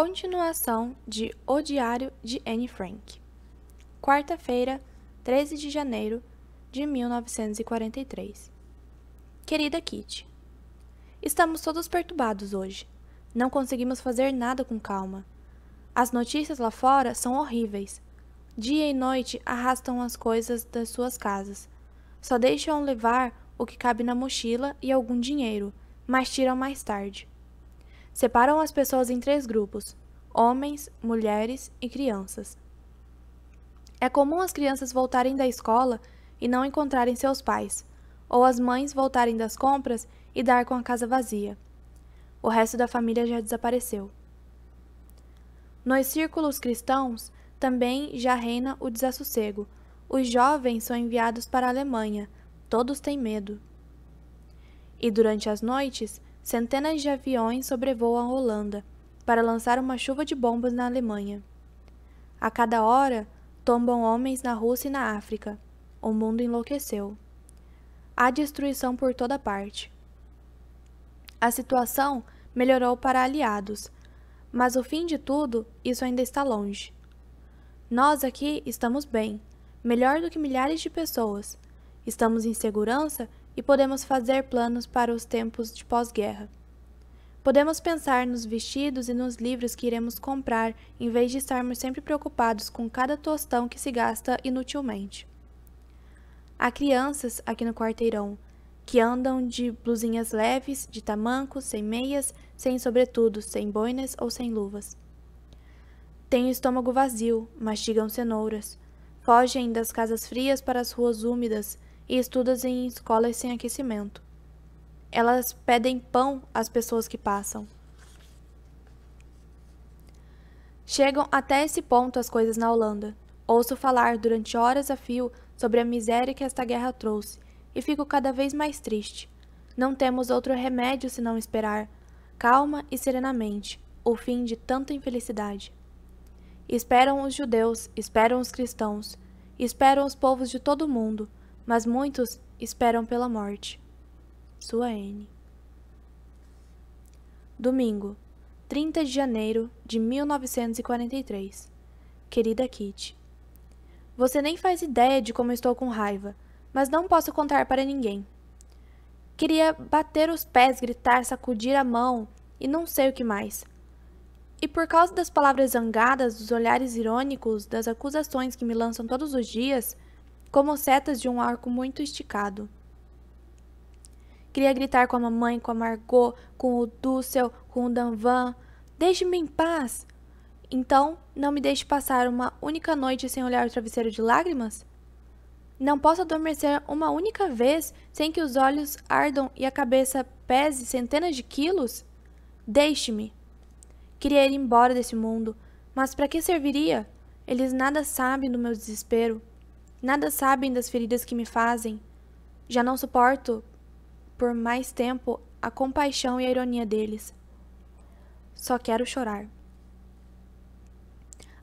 Continuação de O Diário de Anne Frank. Quarta-feira, 13 de janeiro de 1943. Querida Kitty, estamos todos perturbados hoje. Não conseguimos fazer nada com calma. As notícias lá fora são horríveis. Dia e noite arrastam as coisas das suas casas. Só deixam levar o que cabe na mochila e algum dinheiro, mas tiram mais tarde. Separam as pessoas em três grupos: homens, mulheres e crianças. É comum as crianças voltarem da escola e não encontrarem seus pais, ou as mães voltarem das compras e dar com a casa vazia. O resto da família já desapareceu. Nos círculos cristãos também já reina o desassossego. Os jovens são enviados para a Alemanha, todos têm medo. E durante as noites, centenas de aviões sobrevoam a Holanda para lançar uma chuva de bombas na Alemanha. A cada hora, tombam homens na Rússia e na África. O mundo enlouqueceu. Há destruição por toda parte. A situação melhorou para aliados, mas o fim de tudo, isso ainda está longe. Nós aqui estamos bem, melhor do que milhares de pessoas. Estamos em segurança e podemos fazer planos para os tempos de pós-guerra. Podemos pensar nos vestidos e nos livros que iremos comprar, em vez de estarmos sempre preocupados com cada tostão que se gasta inutilmente. Há crianças aqui no quarteirão que andam de blusinhas leves, de tamancos, sem meias, sem sobretudos, sem boinas ou sem luvas. Têm o estômago vazio, mastigam cenouras, fogem das casas frias para as ruas úmidas, e estudas em escolas sem aquecimento. Elas pedem pão às pessoas que passam. Chegam até esse ponto as coisas na Holanda. Ouço falar durante horas a fio sobre a miséria que esta guerra trouxe e fico cada vez mais triste. Não temos outro remédio senão esperar, calma e serenamente, o fim de tanta infelicidade. Esperam os judeus, esperam os cristãos, esperam os povos de todo o mundo, mas muitos esperam pela morte. Sua N. Domingo, 30 de janeiro de 1943. Querida Kitty, você nem faz ideia de como estou com raiva, mas não posso contar para ninguém. Queria bater os pés, gritar, sacudir a mão e não sei o que mais. E por causa das palavras zangadas, dos olhares irônicos, das acusações que me lançam todos os dias, como setas de um arco muito esticado. Queria gritar com a mamãe, com a Margot, com o Dussel, com o Danvan. Deixe-me em paz! Então, não me deixe passar uma única noite sem olhar o travesseiro de lágrimas? Não posso adormecer uma única vez sem que os olhos ardam e a cabeça pese centenas de quilos? Deixe-me! Queria ir embora desse mundo, mas para que serviria? Eles nada sabem do meu desespero. Nada sabem das feridas que me fazem. Já não suporto, por mais tempo, a compaixão e a ironia deles. Só quero chorar.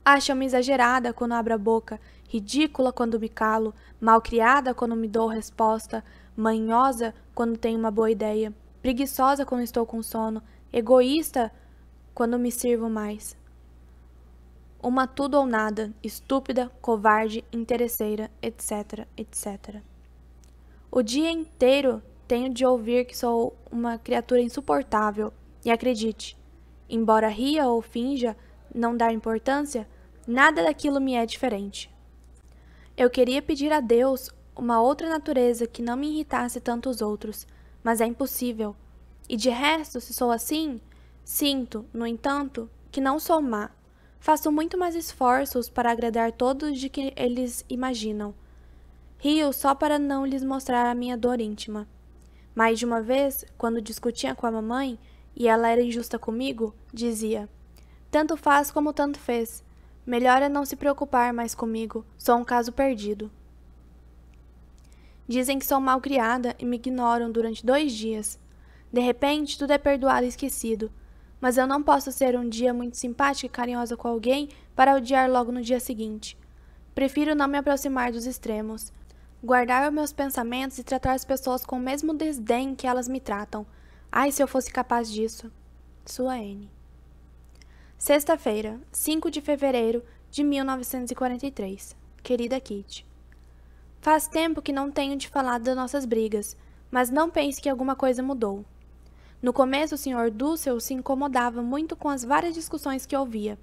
Acham-me exagerada quando abro a boca, ridícula quando me calo, malcriada quando me dou resposta, manhosa quando tenho uma boa ideia, preguiçosa quando estou com sono, egoísta quando me sirvo mais uma tudo ou nada, estúpida, covarde, interesseira, etc, etc. O dia inteiro tenho de ouvir que sou uma criatura insuportável, e acredite, embora ria ou finja não dar importância, nada daquilo me é diferente. Eu queria pedir a Deus uma outra natureza que não me irritasse tanto os outros, mas é impossível. E de resto, se sou assim, sinto, no entanto, que não sou má, Faço muito mais esforços para agradar todos de que eles imaginam. Rio só para não lhes mostrar a minha dor íntima. Mais de uma vez, quando discutia com a mamãe e ela era injusta comigo, dizia: Tanto faz como tanto fez. Melhor é não se preocupar mais comigo, sou um caso perdido. Dizem que sou mal criada e me ignoram durante dois dias. De repente, tudo é perdoado e esquecido mas eu não posso ser um dia muito simpática e carinhosa com alguém para odiar logo no dia seguinte. Prefiro não me aproximar dos extremos. Guardar meus pensamentos e tratar as pessoas com o mesmo desdém que elas me tratam. Ai, se eu fosse capaz disso. Sua N. Sexta-feira, 5 de fevereiro de 1943. Querida Kitty. Faz tempo que não tenho te falado das nossas brigas, mas não pense que alguma coisa mudou. No começo, o Sr. Dussel se incomodava muito com as várias discussões que ouvia.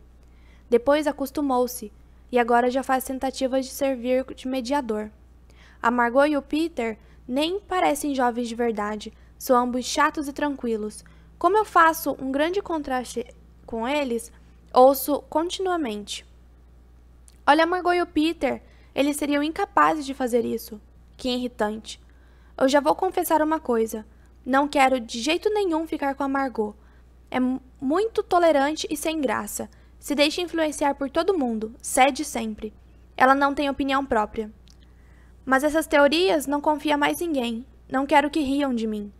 Depois acostumou-se e agora já faz tentativas de servir de mediador. A Margot e o Peter nem parecem jovens de verdade, são ambos chatos e tranquilos. Como eu faço um grande contraste com eles, ouço continuamente. Olha a Margot e o Peter, eles seriam incapazes de fazer isso. Que irritante. Eu já vou confessar uma coisa. Não quero de jeito nenhum ficar com a Margot. É muito tolerante e sem graça. Se deixa influenciar por todo mundo, cede sempre. Ela não tem opinião própria. Mas essas teorias não confia mais ninguém. Não quero que riam de mim.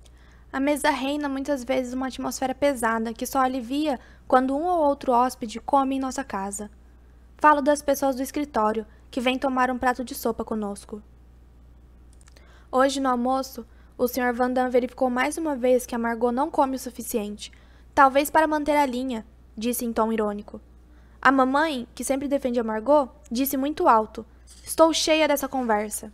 A mesa reina muitas vezes uma atmosfera pesada que só alivia quando um ou outro hóspede come em nossa casa. Falo das pessoas do escritório que vêm tomar um prato de sopa conosco. Hoje no almoço, o Sr. Vandam verificou mais uma vez que a Margot não come o suficiente, talvez para manter a linha, disse em tom irônico. A mamãe, que sempre defende a Margot, disse muito alto: Estou cheia dessa conversa.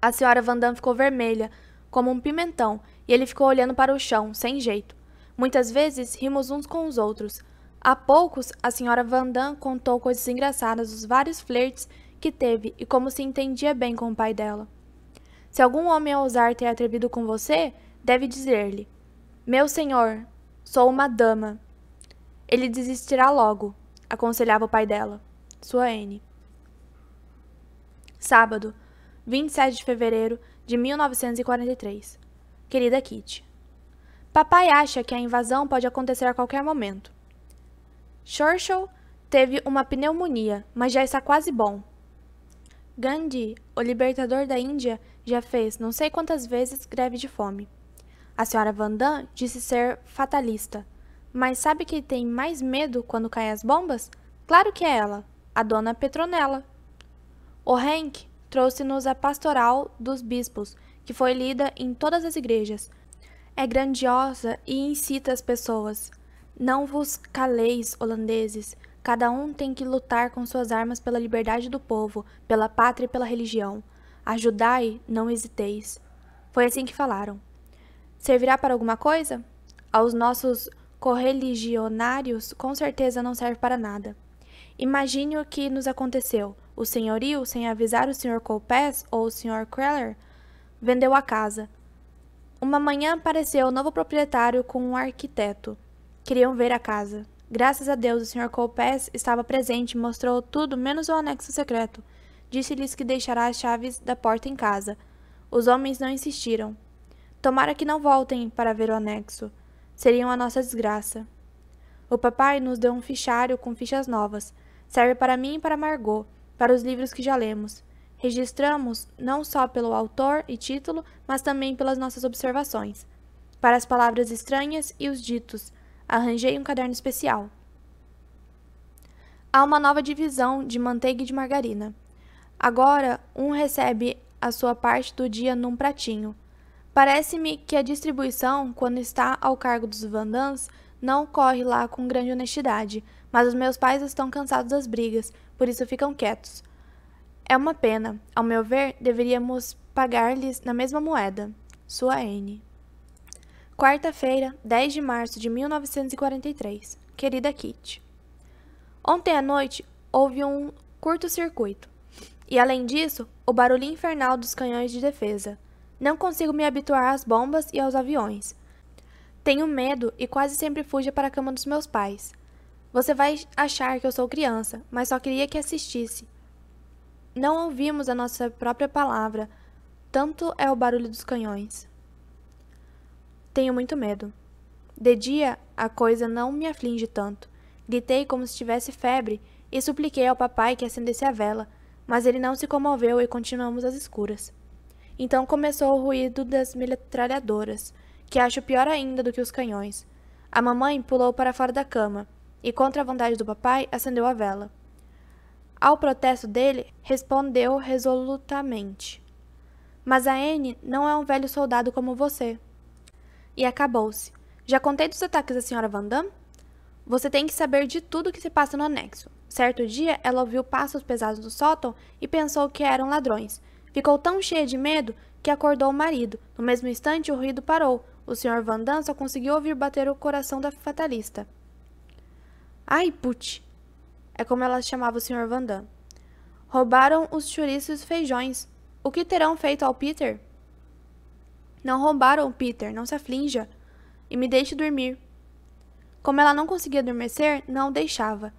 A senhora Vandam ficou vermelha, como um pimentão, e ele ficou olhando para o chão, sem jeito. Muitas vezes rimos uns com os outros. Há poucos, a senhora Vandam contou coisas engraçadas dos vários flertes que teve e como se entendia bem com o pai dela. Se algum homem ousar ter atrevido com você, deve dizer-lhe: Meu senhor, sou uma dama. Ele desistirá logo, aconselhava o pai dela, sua N. Sábado, 27 de fevereiro de 1943. Querida Kitty, papai acha que a invasão pode acontecer a qualquer momento. Churchill teve uma pneumonia, mas já está quase bom. Gandhi, o libertador da Índia, já fez não sei quantas vezes greve de fome. A senhora Vandam disse ser fatalista. Mas sabe quem tem mais medo quando caem as bombas? Claro que é ela, a dona Petronella. O Henk trouxe-nos a pastoral dos bispos, que foi lida em todas as igrejas. É grandiosa e incita as pessoas. Não vos caleis, holandeses, Cada um tem que lutar com suas armas pela liberdade do povo, pela pátria e pela religião. Ajudai, não hesiteis. Foi assim que falaram. Servirá para alguma coisa? Aos nossos correligionários, com certeza não serve para nada. Imagine o que nos aconteceu. O senhorio, sem avisar o senhor Colpes ou o senhor Kreller, vendeu a casa. Uma manhã apareceu o novo proprietário com um arquiteto. Queriam ver a casa. Graças a Deus, o Sr. Colpés estava presente e mostrou tudo menos o anexo secreto. Disse-lhes que deixará as chaves da porta em casa. Os homens não insistiram. Tomara que não voltem para ver o anexo. Seriam a nossa desgraça. O papai nos deu um fichário com fichas novas. Serve para mim e para Margot, para os livros que já lemos. Registramos não só pelo autor e título, mas também pelas nossas observações. Para as palavras estranhas e os ditos, Arranjei um caderno especial. Há uma nova divisão de manteiga e de margarina. Agora, um recebe a sua parte do dia num pratinho. Parece-me que a distribuição, quando está ao cargo dos Vandans, não corre lá com grande honestidade, mas os meus pais estão cansados das brigas, por isso ficam quietos. É uma pena. Ao meu ver, deveríamos pagar-lhes na mesma moeda. Sua N. Quarta-feira, 10 de março de 1943. Querida Kit, Ontem à noite houve um curto-circuito. E além disso, o barulho infernal dos canhões de defesa. Não consigo me habituar às bombas e aos aviões. Tenho medo e quase sempre fujo para a cama dos meus pais. Você vai achar que eu sou criança, mas só queria que assistisse. Não ouvimos a nossa própria palavra, tanto é o barulho dos canhões. Tenho muito medo. De dia, a coisa não me aflige tanto. Gritei como se tivesse febre e supliquei ao papai que acendesse a vela, mas ele não se comoveu e continuamos às escuras. Então começou o ruído das metralhadoras, que acho pior ainda do que os canhões. A mamãe pulou para fora da cama e, contra a vontade do papai, acendeu a vela. Ao protesto dele, respondeu resolutamente: Mas a Anne não é um velho soldado como você e acabou-se. Já contei dos ataques da senhora Van Damme? Você tem que saber de tudo o que se passa no anexo. Certo dia, ela ouviu passos pesados do sótão e pensou que eram ladrões. Ficou tão cheia de medo que acordou o marido. No mesmo instante, o ruído parou. O senhor Van Damme só conseguiu ouvir bater o coração da fatalista. Ai, put! É como ela chamava o senhor Van Damme. Roubaram os chouriços e os feijões. O que terão feito ao Peter? Não roubaram Peter, não se aflinja. E me deixe dormir. Como ela não conseguia adormecer, não deixava.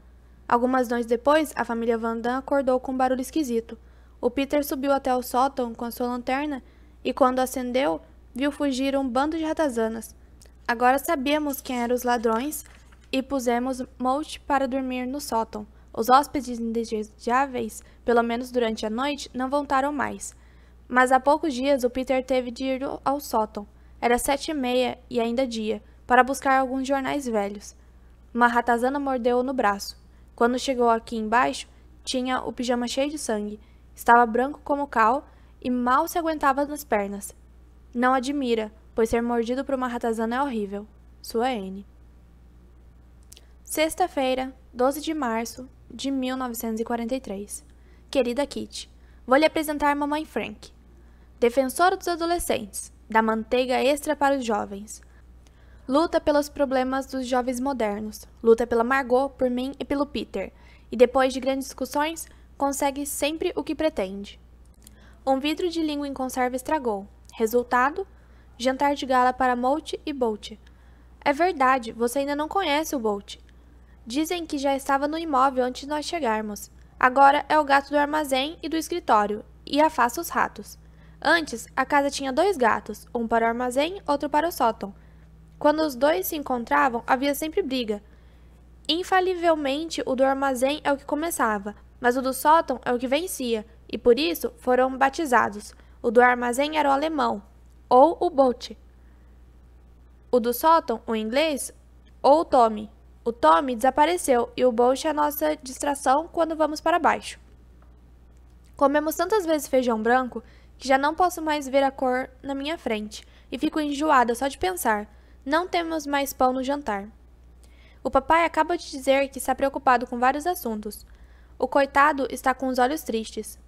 Algumas noites depois, a família Vandam acordou com um barulho esquisito. O Peter subiu até o sótão com a sua lanterna e, quando acendeu, viu fugir um bando de ratazanas. Agora sabíamos quem eram os ladrões e pusemos Molt para dormir no sótão. Os hóspedes indesejáveis, pelo menos durante a noite, não voltaram mais. Mas há poucos dias o Peter teve de ir ao sótão. Era sete e meia e ainda dia, para buscar alguns jornais velhos. Uma ratazana mordeu-o no braço. Quando chegou aqui embaixo, tinha o pijama cheio de sangue. Estava branco como cal e mal se aguentava nas pernas. Não admira, pois ser mordido por uma ratazana é horrível. Sua N. Sexta-feira, 12 de março de 1943. Querida Kitty, vou lhe apresentar mamãe Frank defensora dos adolescentes, da manteiga extra para os jovens. Luta pelos problemas dos jovens modernos, luta pela Margot, por mim e pelo Peter, e depois de grandes discussões, consegue sempre o que pretende. Um vidro de língua em conserva estragou. Resultado? Jantar de gala para Molt e Bolt. É verdade, você ainda não conhece o Bolt. Dizem que já estava no imóvel antes de nós chegarmos. Agora é o gato do armazém e do escritório, e afasta os ratos. Antes, a casa tinha dois gatos, um para o armazém, outro para o sótão. Quando os dois se encontravam, havia sempre briga. Infalivelmente, o do armazém é o que começava, mas o do sótão é o que vencia, e por isso foram batizados. O do armazém era o alemão, ou o Bolt. O do sótão, o inglês, ou o Tommy. O Tommy desapareceu e o Bolt é a nossa distração quando vamos para baixo. Comemos tantas vezes feijão branco que já não posso mais ver a cor na minha frente e fico enjoada só de pensar. Não temos mais pão no jantar. O papai acaba de dizer que está preocupado com vários assuntos. O coitado está com os olhos tristes.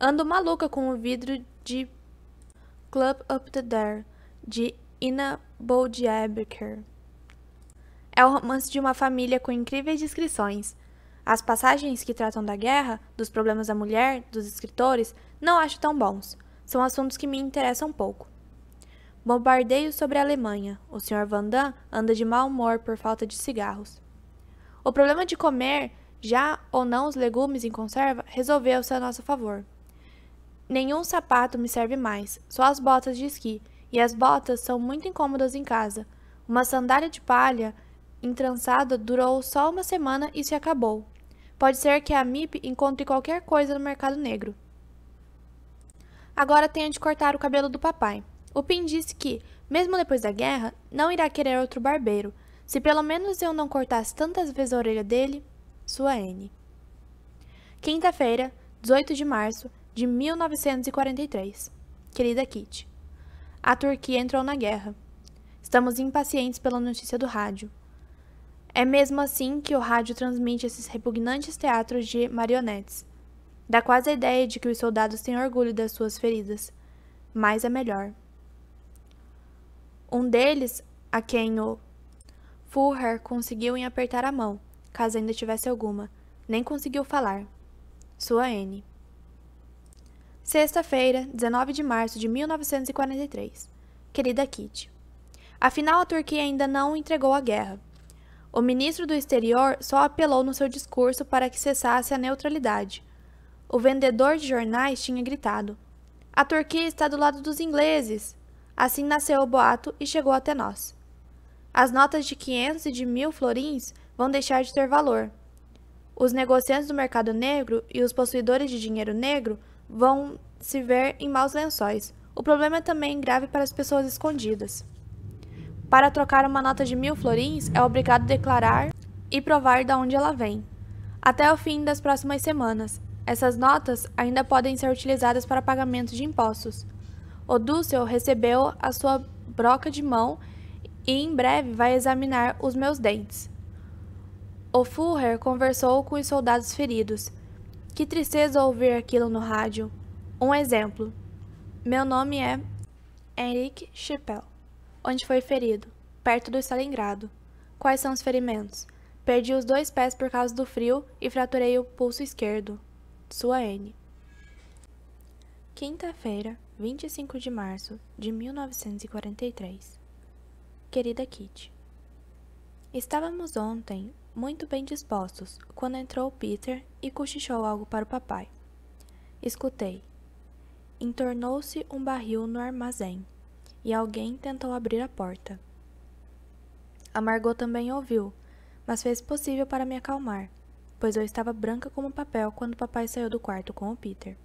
Ando maluca com o vidro de Club Up the Dare, de Ina Boldiabeker. É o romance de uma família com incríveis descrições. As passagens que tratam da guerra, dos problemas da mulher, dos escritores, não acho tão bons. São assuntos que me interessam pouco. Bombardeio sobre a Alemanha. O Sr. Van Damme anda de mau humor por falta de cigarros. O problema de comer já ou não os legumes em conserva resolveu-se a nosso favor. Nenhum sapato me serve mais, só as botas de esqui, e as botas são muito incômodas em casa. Uma sandália de palha entrançada durou só uma semana e se acabou, Pode ser que a MIP encontre qualquer coisa no mercado negro. Agora tenho de cortar o cabelo do papai. O Pin disse que, mesmo depois da guerra, não irá querer outro barbeiro. Se pelo menos eu não cortasse tantas vezes a orelha dele, sua N. Quinta-feira, 18 de março de 1943. Querida Kit, a Turquia entrou na guerra. Estamos impacientes pela notícia do rádio. É mesmo assim que o rádio transmite esses repugnantes teatros de marionetes. Dá quase a ideia de que os soldados têm orgulho das suas feridas. Mas é melhor. Um deles, a quem o Führer conseguiu em apertar a mão, caso ainda tivesse alguma, nem conseguiu falar. Sua N. Sexta-feira, 19 de março de 1943. Querida Kitty, afinal a Turquia ainda não entregou a guerra. O ministro do Exterior só apelou no seu discurso para que cessasse a neutralidade. O vendedor de jornais tinha gritado: A Turquia está do lado dos ingleses! Assim nasceu o boato e chegou até nós. As notas de 500 e de 1000 florins vão deixar de ter valor. Os negociantes do mercado negro e os possuidores de dinheiro negro vão se ver em maus lençóis. O problema é também grave para as pessoas escondidas. Para trocar uma nota de mil florins, é obrigado declarar e provar de onde ela vem. Até o fim das próximas semanas, essas notas ainda podem ser utilizadas para pagamento de impostos. O Dussel recebeu a sua broca de mão e em breve vai examinar os meus dentes. O Fuller conversou com os soldados feridos. Que tristeza ouvir aquilo no rádio. Um exemplo. Meu nome é Eric Chappelle. Onde foi ferido? Perto do Stalingrado. Quais são os ferimentos? Perdi os dois pés por causa do frio e fraturei o pulso esquerdo. Sua N. Quinta-feira, 25 de março de 1943. Querida Kitty, Estávamos ontem muito bem dispostos quando entrou Peter e cochichou algo para o papai. Escutei. Entornou-se um barril no armazém e alguém tentou abrir a porta. A Margot também ouviu, mas fez possível para me acalmar, pois eu estava branca como papel quando papai saiu do quarto com o Peter.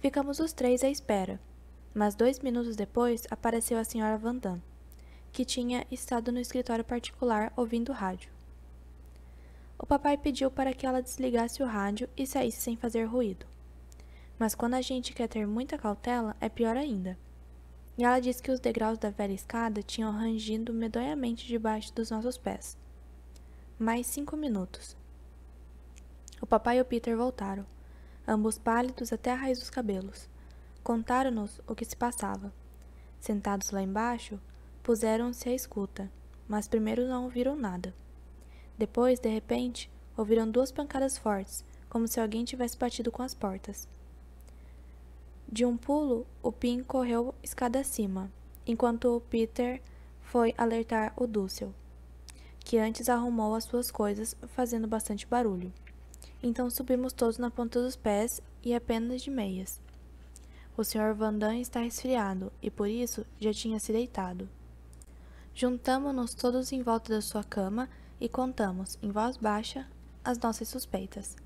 Ficamos os três à espera, mas dois minutos depois apareceu a senhora Van Damme, que tinha estado no escritório particular ouvindo rádio. O papai pediu para que ela desligasse o rádio e saísse sem fazer ruído. Mas quando a gente quer ter muita cautela, é pior ainda e ela disse que os degraus da velha escada tinham rangido medonhamente debaixo dos nossos pés. Mais cinco minutos. O papai e o Peter voltaram, ambos pálidos até a raiz dos cabelos. Contaram-nos o que se passava. Sentados lá embaixo, puseram-se à escuta, mas primeiro não ouviram nada. Depois, de repente, ouviram duas pancadas fortes, como se alguém tivesse batido com as portas. De um pulo, o Pin correu escada acima, enquanto o Peter foi alertar o Dussel, que antes arrumou as suas coisas, fazendo bastante barulho. Então subimos todos na ponta dos pés e apenas de meias. O Sr. Vandam está resfriado e por isso já tinha se deitado. Juntamos-nos todos em volta da sua cama e contamos, em voz baixa, as nossas suspeitas.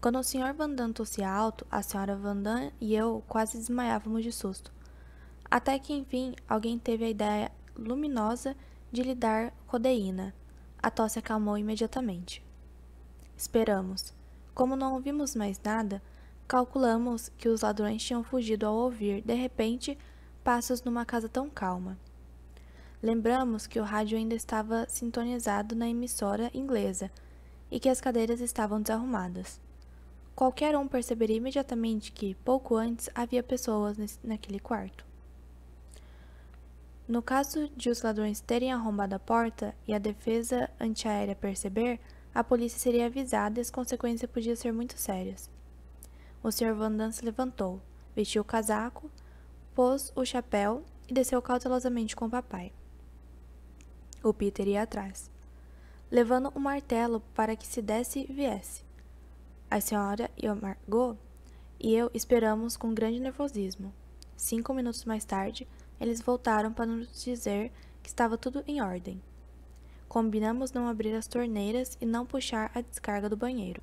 Quando o Sr. Vandam tossia alto, a Sra. Vandam e eu quase desmaiávamos de susto. Até que, enfim, alguém teve a ideia luminosa de lhe dar codeína. A tosse acalmou imediatamente. Esperamos. Como não ouvimos mais nada, calculamos que os ladrões tinham fugido ao ouvir, de repente, passos numa casa tão calma. Lembramos que o rádio ainda estava sintonizado na emissora inglesa e que as cadeiras estavam desarrumadas. Qualquer um perceberia imediatamente que, pouco antes, havia pessoas nesse, naquele quarto. No caso de os ladrões terem arrombado a porta e a defesa antiaérea perceber, a polícia seria avisada e as consequências podiam ser muito sérias. O Sr. Vandan se levantou, vestiu o casaco, pôs o chapéu e desceu cautelosamente com o papai. O Peter ia atrás, levando o um martelo para que se desse e viesse. A senhora e o Margot e eu esperamos com grande nervosismo. Cinco minutos mais tarde, eles voltaram para nos dizer que estava tudo em ordem. Combinamos não abrir as torneiras e não puxar a descarga do banheiro.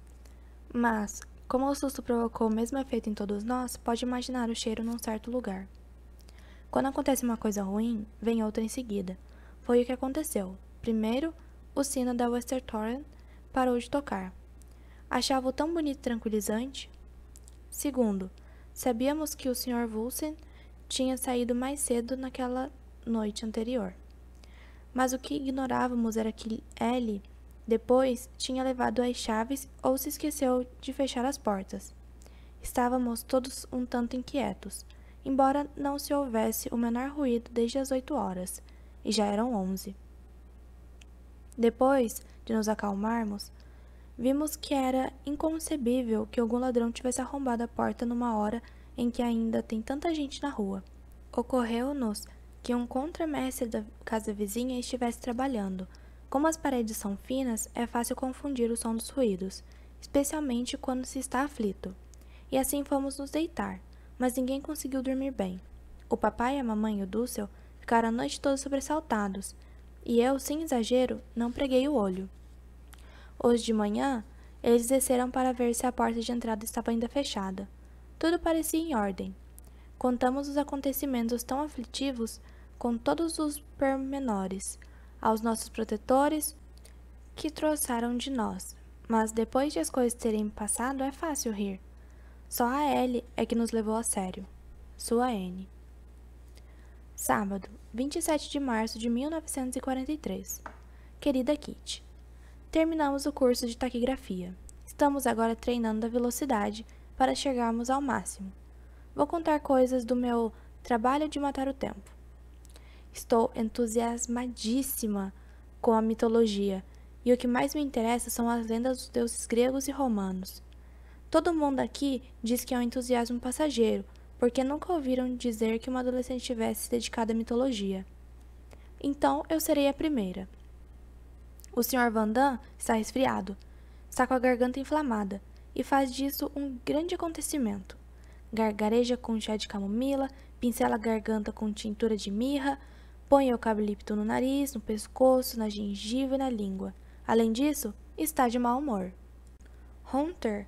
Mas, como o susto provocou o mesmo efeito em todos nós, pode imaginar o cheiro num certo lugar. Quando acontece uma coisa ruim, vem outra em seguida. Foi o que aconteceu. Primeiro, o sino da Westertoren parou de tocar. Achava-o tão bonito e tranquilizante. Segundo, sabíamos que o Sr. Wilson tinha saído mais cedo naquela noite anterior. Mas o que ignorávamos era que ele, depois tinha levado as chaves ou se esqueceu de fechar as portas. Estávamos todos um tanto inquietos, embora não se houvesse o menor ruído desde as oito horas, e já eram onze. Depois de nos acalmarmos, Vimos que era inconcebível que algum ladrão tivesse arrombado a porta numa hora em que ainda tem tanta gente na rua. Ocorreu-nos que um contramestre da casa vizinha estivesse trabalhando. Como as paredes são finas, é fácil confundir o som dos ruídos, especialmente quando se está aflito. E assim fomos nos deitar, mas ninguém conseguiu dormir bem. O papai, a mamãe e o Dussel ficaram a noite toda sobressaltados, e eu, sem exagero, não preguei o olho. Hoje de manhã, eles desceram para ver se a porta de entrada estava ainda fechada. Tudo parecia em ordem. Contamos os acontecimentos tão aflitivos com todos os pormenores aos nossos protetores que trouxeram de nós. Mas depois de as coisas terem passado, é fácil rir. Só a L é que nos levou a sério. Sua N. Sábado, 27 de março de 1943. Querida Kitty, Terminamos o curso de taquigrafia. Estamos agora treinando a velocidade para chegarmos ao máximo. Vou contar coisas do meu trabalho de matar o tempo. Estou entusiasmadíssima com a mitologia e o que mais me interessa são as lendas dos deuses gregos e romanos. Todo mundo aqui diz que é um entusiasmo passageiro, porque nunca ouviram dizer que uma adolescente tivesse se dedicado à mitologia. Então eu serei a primeira. O Sr. Vandam está resfriado, está com a garganta inflamada e faz disso um grande acontecimento. Gargareja com chá de camomila, pincela a garganta com tintura de mirra, põe eucalipto no nariz, no pescoço, na gengiva e na língua. Além disso, está de mau humor. Hunter,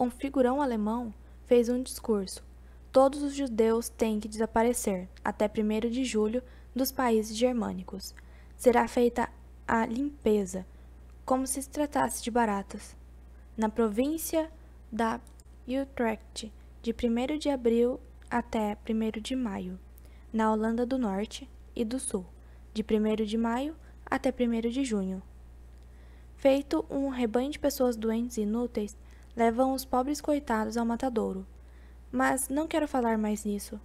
um figurão alemão, fez um discurso. Todos os judeus têm que desaparecer, até 1 de julho, dos países germânicos. Será feita a limpeza, como se tratasse de baratas. Na província da Utrecht, de 1 de abril até 1 de maio. Na Holanda do Norte e do Sul, de 1 de maio até 1 de junho. Feito um rebanho de pessoas doentes e inúteis, levam os pobres coitados ao matadouro. Mas não quero falar mais nisso.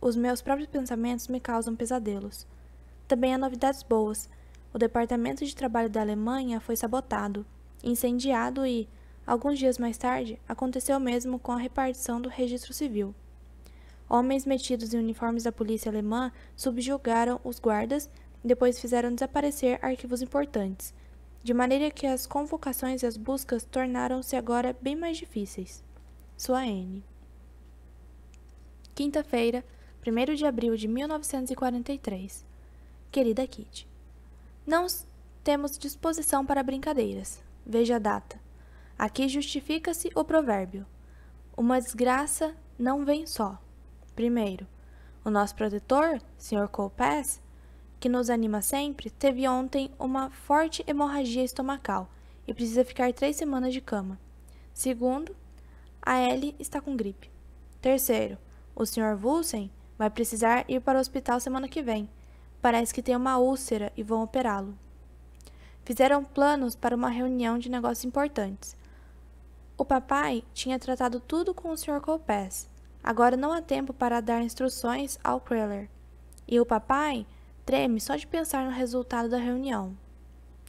Os meus próprios pensamentos me causam pesadelos. Também há novidades boas, o Departamento de Trabalho da Alemanha foi sabotado, incendiado e, alguns dias mais tarde, aconteceu o mesmo com a repartição do registro civil. Homens metidos em uniformes da polícia alemã subjugaram os guardas e depois fizeram desaparecer arquivos importantes, de maneira que as convocações e as buscas tornaram-se agora bem mais difíceis. Sua N. Quinta-feira, 1 de abril de 1943. Querida Kitty, não temos disposição para brincadeiras. Veja a data. Aqui justifica-se o provérbio. Uma desgraça não vem só. Primeiro, o nosso protetor, Sr. Colpes, que nos anima sempre, teve ontem uma forte hemorragia estomacal e precisa ficar três semanas de cama. Segundo, a Ellie está com gripe. Terceiro, o Sr. Vulsen vai precisar ir para o hospital semana que vem Parece que tem uma úlcera e vão operá-lo. Fizeram planos para uma reunião de negócios importantes. O papai tinha tratado tudo com o Sr. Colpes. Agora não há tempo para dar instruções ao Kreller. E o papai treme só de pensar no resultado da reunião.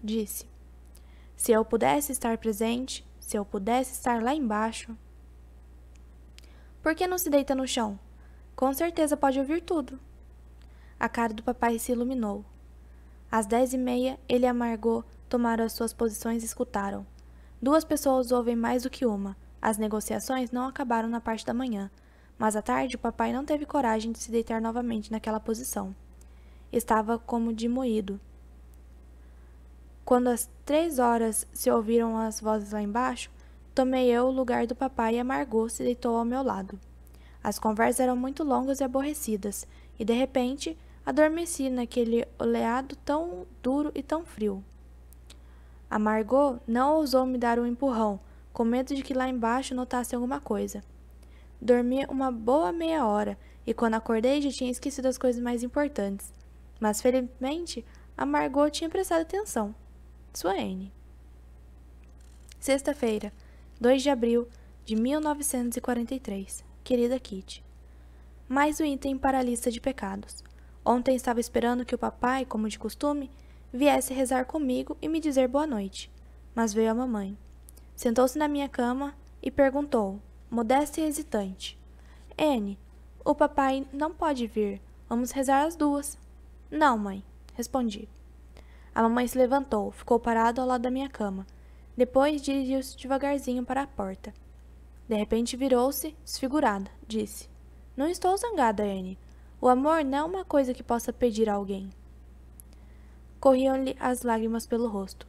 Disse: Se eu pudesse estar presente, se eu pudesse estar lá embaixo. Por que não se deita no chão? Com certeza pode ouvir tudo. A cara do papai se iluminou. Às dez e meia, ele e Margot tomaram as suas posições e escutaram. Duas pessoas ouvem mais do que uma. As negociações não acabaram na parte da manhã, mas à tarde o papai não teve coragem de se deitar novamente naquela posição. Estava como de moído. Quando às três horas se ouviram as vozes lá embaixo, tomei eu o lugar do papai e amargou Margot se deitou ao meu lado. As conversas eram muito longas e aborrecidas, e de repente Adormeci naquele oleado tão duro e tão frio. A Margot não ousou me dar um empurrão, com medo de que lá embaixo notasse alguma coisa. Dormi uma boa meia hora e quando acordei já tinha esquecido as coisas mais importantes. Mas felizmente, a Margot tinha prestado atenção. Sua N. Sexta-feira, 2 de abril de 1943. Querida Kitty. Mais um item para a lista de pecados. Ontem estava esperando que o papai, como de costume, viesse rezar comigo e me dizer boa noite. Mas veio a mamãe. Sentou-se na minha cama e perguntou, modesta e hesitante: N, o papai não pode vir. Vamos rezar as duas. Não, mãe, respondi. A mamãe se levantou, ficou parada ao lado da minha cama. Depois dirigiu-se devagarzinho para a porta. De repente virou-se, desfigurada, disse: Não estou zangada, Anne. O amor não é uma coisa que possa pedir a alguém. Corriam-lhe as lágrimas pelo rosto.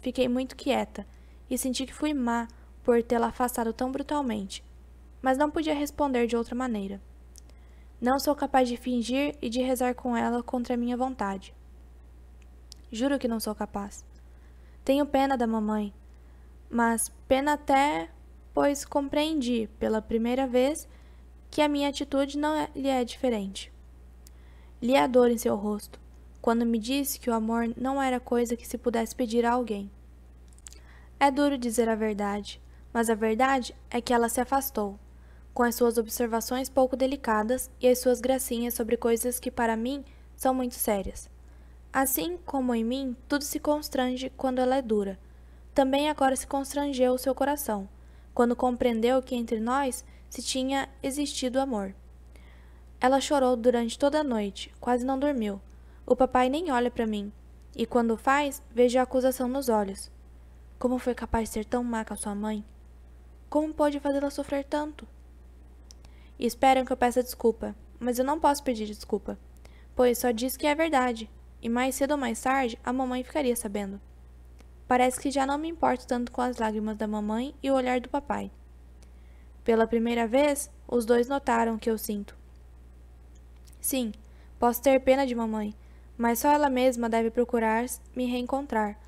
Fiquei muito quieta e senti que fui má por tê-la afastado tão brutalmente, mas não podia responder de outra maneira. Não sou capaz de fingir e de rezar com ela contra a minha vontade. Juro que não sou capaz. Tenho pena da mamãe, mas pena até, pois compreendi pela primeira vez que a minha atitude não é, lhe é diferente. Li a dor em seu rosto, quando me disse que o amor não era coisa que se pudesse pedir a alguém. É duro dizer a verdade, mas a verdade é que ela se afastou, com as suas observações pouco delicadas e as suas gracinhas sobre coisas que para mim são muito sérias. Assim como em mim, tudo se constrange quando ela é dura. Também agora se constrangeu o seu coração, quando compreendeu que entre nós se tinha existido amor. Ela chorou durante toda a noite, quase não dormiu. O papai nem olha para mim, e quando faz, vejo a acusação nos olhos. Como foi capaz de ser tão má com a sua mãe? Como pode fazê-la sofrer tanto? E esperam que eu peça desculpa, mas eu não posso pedir desculpa, pois só diz que é verdade, e mais cedo ou mais tarde a mamãe ficaria sabendo. Parece que já não me importo tanto com as lágrimas da mamãe e o olhar do papai. Pela primeira vez, os dois notaram que eu sinto. Sim, posso ter pena de mamãe, mas só ela mesma deve procurar me reencontrar.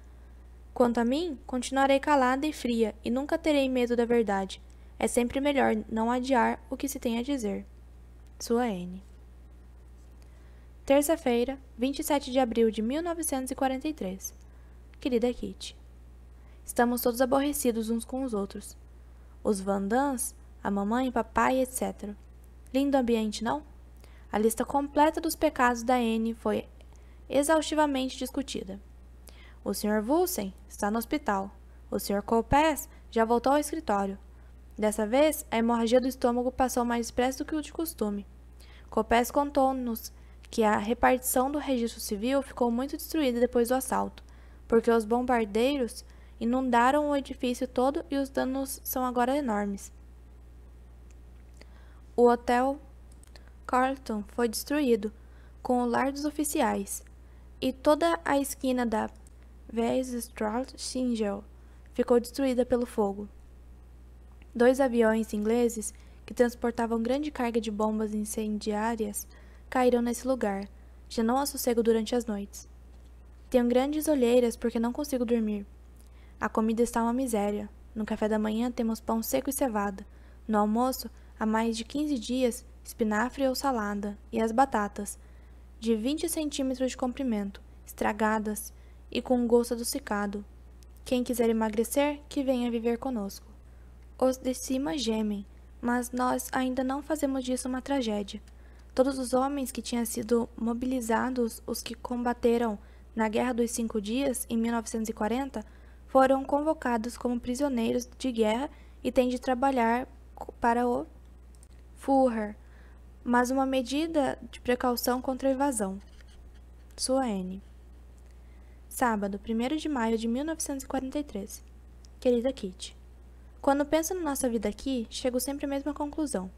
Quanto a mim, continuarei calada e fria e nunca terei medo da verdade. É sempre melhor não adiar o que se tem a dizer. Sua N. Terça-feira, 27 de abril de 1943. Querida Kitty, estamos todos aborrecidos uns com os outros. Os Vandans a mamãe, papai, etc. Lindo ambiente, não? A lista completa dos pecados da Anne foi exaustivamente discutida. O Sr. Wilson está no hospital. O Sr. Colpes já voltou ao escritório. Dessa vez, a hemorragia do estômago passou mais depressa do que o de costume. Colpes contou-nos que a repartição do registro civil ficou muito destruída depois do assalto, porque os bombardeiros inundaram o edifício todo e os danos são agora enormes. O hotel Carlton foi destruído, com o lar dos oficiais, e toda a esquina da Weisstraße ficou destruída pelo fogo. Dois aviões ingleses, que transportavam grande carga de bombas incendiárias, caíram nesse lugar. Já não há sossego durante as noites. Tenho grandes olheiras porque não consigo dormir. A comida está uma miséria. No café da manhã temos pão seco e cevada. No almoço, há mais de 15 dias espinafre ou salada e as batatas, de 20 centímetros de comprimento, estragadas e com gosto adocicado. Quem quiser emagrecer, que venha viver conosco. Os de cima gemem, mas nós ainda não fazemos disso uma tragédia. Todos os homens que tinham sido mobilizados, os que combateram na Guerra dos Cinco Dias, em 1940, foram convocados como prisioneiros de guerra e têm de trabalhar para o Furrer, mas uma medida de precaução contra a invasão. Sua N. Sábado, 1 de maio de 1943. Querida Kitty, quando penso na nossa vida aqui, chego sempre à mesma conclusão.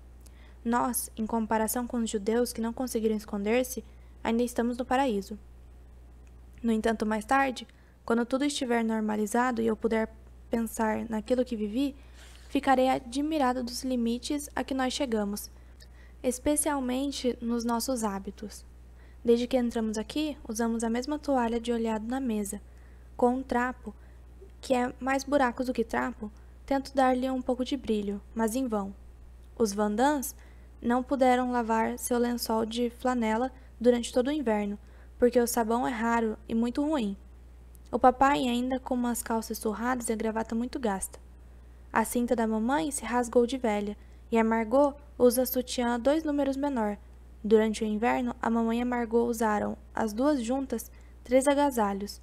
Nós, em comparação com os judeus que não conseguiram esconder-se, ainda estamos no paraíso. No entanto, mais tarde, quando tudo estiver normalizado e eu puder pensar naquilo que vivi, ficarei admirada dos limites a que nós chegamos, especialmente nos nossos hábitos. Desde que entramos aqui, usamos a mesma toalha de olhado na mesa, com um trapo, que é mais buracos do que trapo, tento dar-lhe um pouco de brilho, mas em vão. Os Vandans não puderam lavar seu lençol de flanela durante todo o inverno, porque o sabão é raro e muito ruim. O papai ainda com umas calças surradas e a gravata muito gasta. A cinta da mamãe se rasgou de velha, e a Margot usa sutiã dois números menor. Durante o inverno, a mamãe e a Margot usaram, as duas juntas, três agasalhos.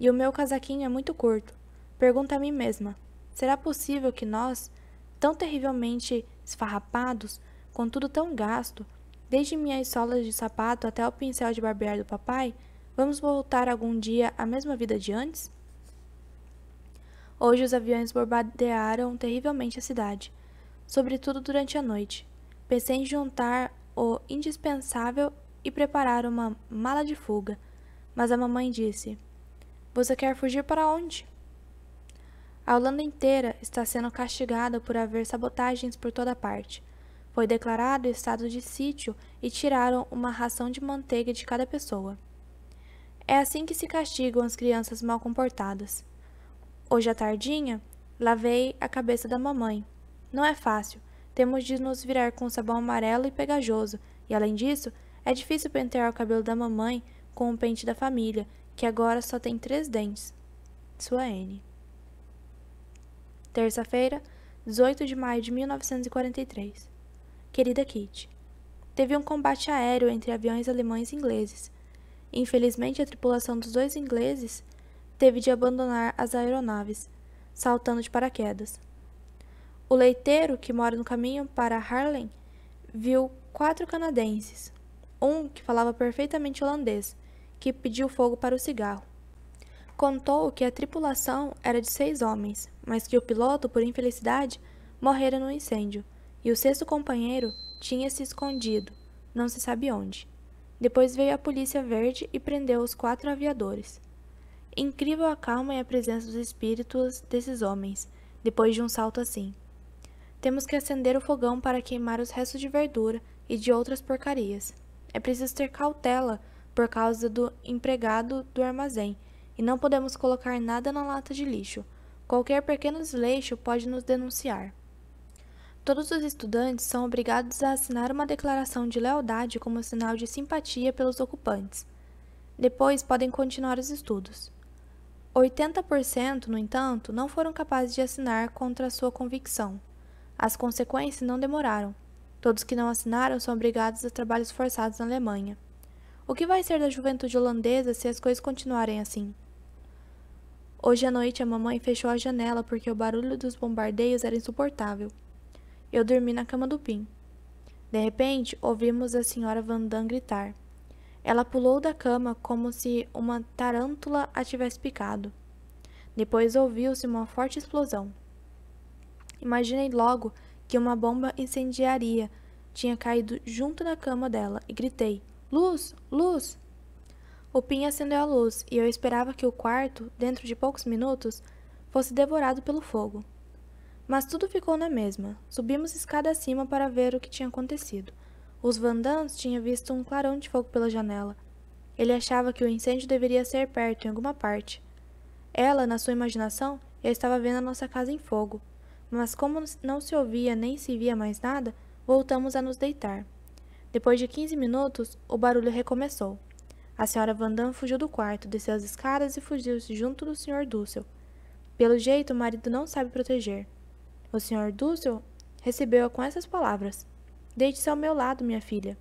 E o meu casaquinho é muito curto. Pergunta a mim mesma: será possível que nós, tão terrivelmente esfarrapados, com tudo tão gasto, desde minhas solas de sapato até o pincel de barbear do papai, vamos voltar algum dia à mesma vida de antes? Hoje os aviões bombardearam terrivelmente a cidade, sobretudo durante a noite. Pensei em juntar o indispensável e preparar uma mala de fuga, mas a mamãe disse: Você quer fugir para onde? A Holanda inteira está sendo castigada por haver sabotagens por toda parte. Foi declarado estado de sítio e tiraram uma ração de manteiga de cada pessoa. É assim que se castigam as crianças mal comportadas. Hoje à tardinha, lavei a cabeça da mamãe. Não é fácil. Temos de nos virar com sabão amarelo e pegajoso, e além disso, é difícil pentear o cabelo da mamãe com o pente da família, que agora só tem três dentes. Sua N. Terça-feira, 18 de maio de 1943. Querida Kitty, teve um combate aéreo entre aviões alemães e ingleses. Infelizmente, a tripulação dos dois ingleses teve de abandonar as aeronaves, saltando de paraquedas. O leiteiro, que mora no caminho para Harlem, viu quatro canadenses, um que falava perfeitamente holandês, que pediu fogo para o cigarro. Contou que a tripulação era de seis homens, mas que o piloto, por infelicidade, morrera no incêndio, e o sexto companheiro tinha se escondido, não se sabe onde. Depois veio a polícia verde e prendeu os quatro aviadores. Incrível a calma e a presença dos espíritos desses homens, depois de um salto assim. Temos que acender o fogão para queimar os restos de verdura e de outras porcarias. É preciso ter cautela por causa do empregado do armazém, e não podemos colocar nada na lata de lixo. Qualquer pequeno desleixo pode nos denunciar. Todos os estudantes são obrigados a assinar uma declaração de lealdade como sinal de simpatia pelos ocupantes. Depois podem continuar os estudos. 80%, no entanto, não foram capazes de assinar contra sua convicção. As consequências não demoraram. Todos que não assinaram são obrigados a trabalhos forçados na Alemanha. O que vai ser da juventude holandesa se as coisas continuarem assim? Hoje à noite a mamãe fechou a janela porque o barulho dos bombardeios era insuportável. Eu dormi na cama do Pim. De repente, ouvimos a senhora Van Damme gritar. Ela pulou da cama como se uma tarântula a tivesse picado. Depois ouviu-se uma forte explosão. Imaginei logo que uma bomba incendiaria tinha caído junto da cama dela e gritei: Luz! Luz! O Pin acendeu a luz e eu esperava que o quarto, dentro de poucos minutos, fosse devorado pelo fogo. Mas tudo ficou na mesma. Subimos escada acima para ver o que tinha acontecido. Os Vandans tinham visto um clarão de fogo pela janela. Ele achava que o incêndio deveria ser perto, em alguma parte. Ela, na sua imaginação, já estava vendo a nossa casa em fogo. Mas como não se ouvia nem se via mais nada, voltamos a nos deitar. Depois de 15 minutos, o barulho recomeçou. A senhora Vandam fugiu do quarto, desceu as escadas e fugiu-se junto do senhor Dussel. Pelo jeito, o marido não sabe proteger. O senhor Dussel recebeu-a com essas palavras. Deite-se ao meu lado, minha filha.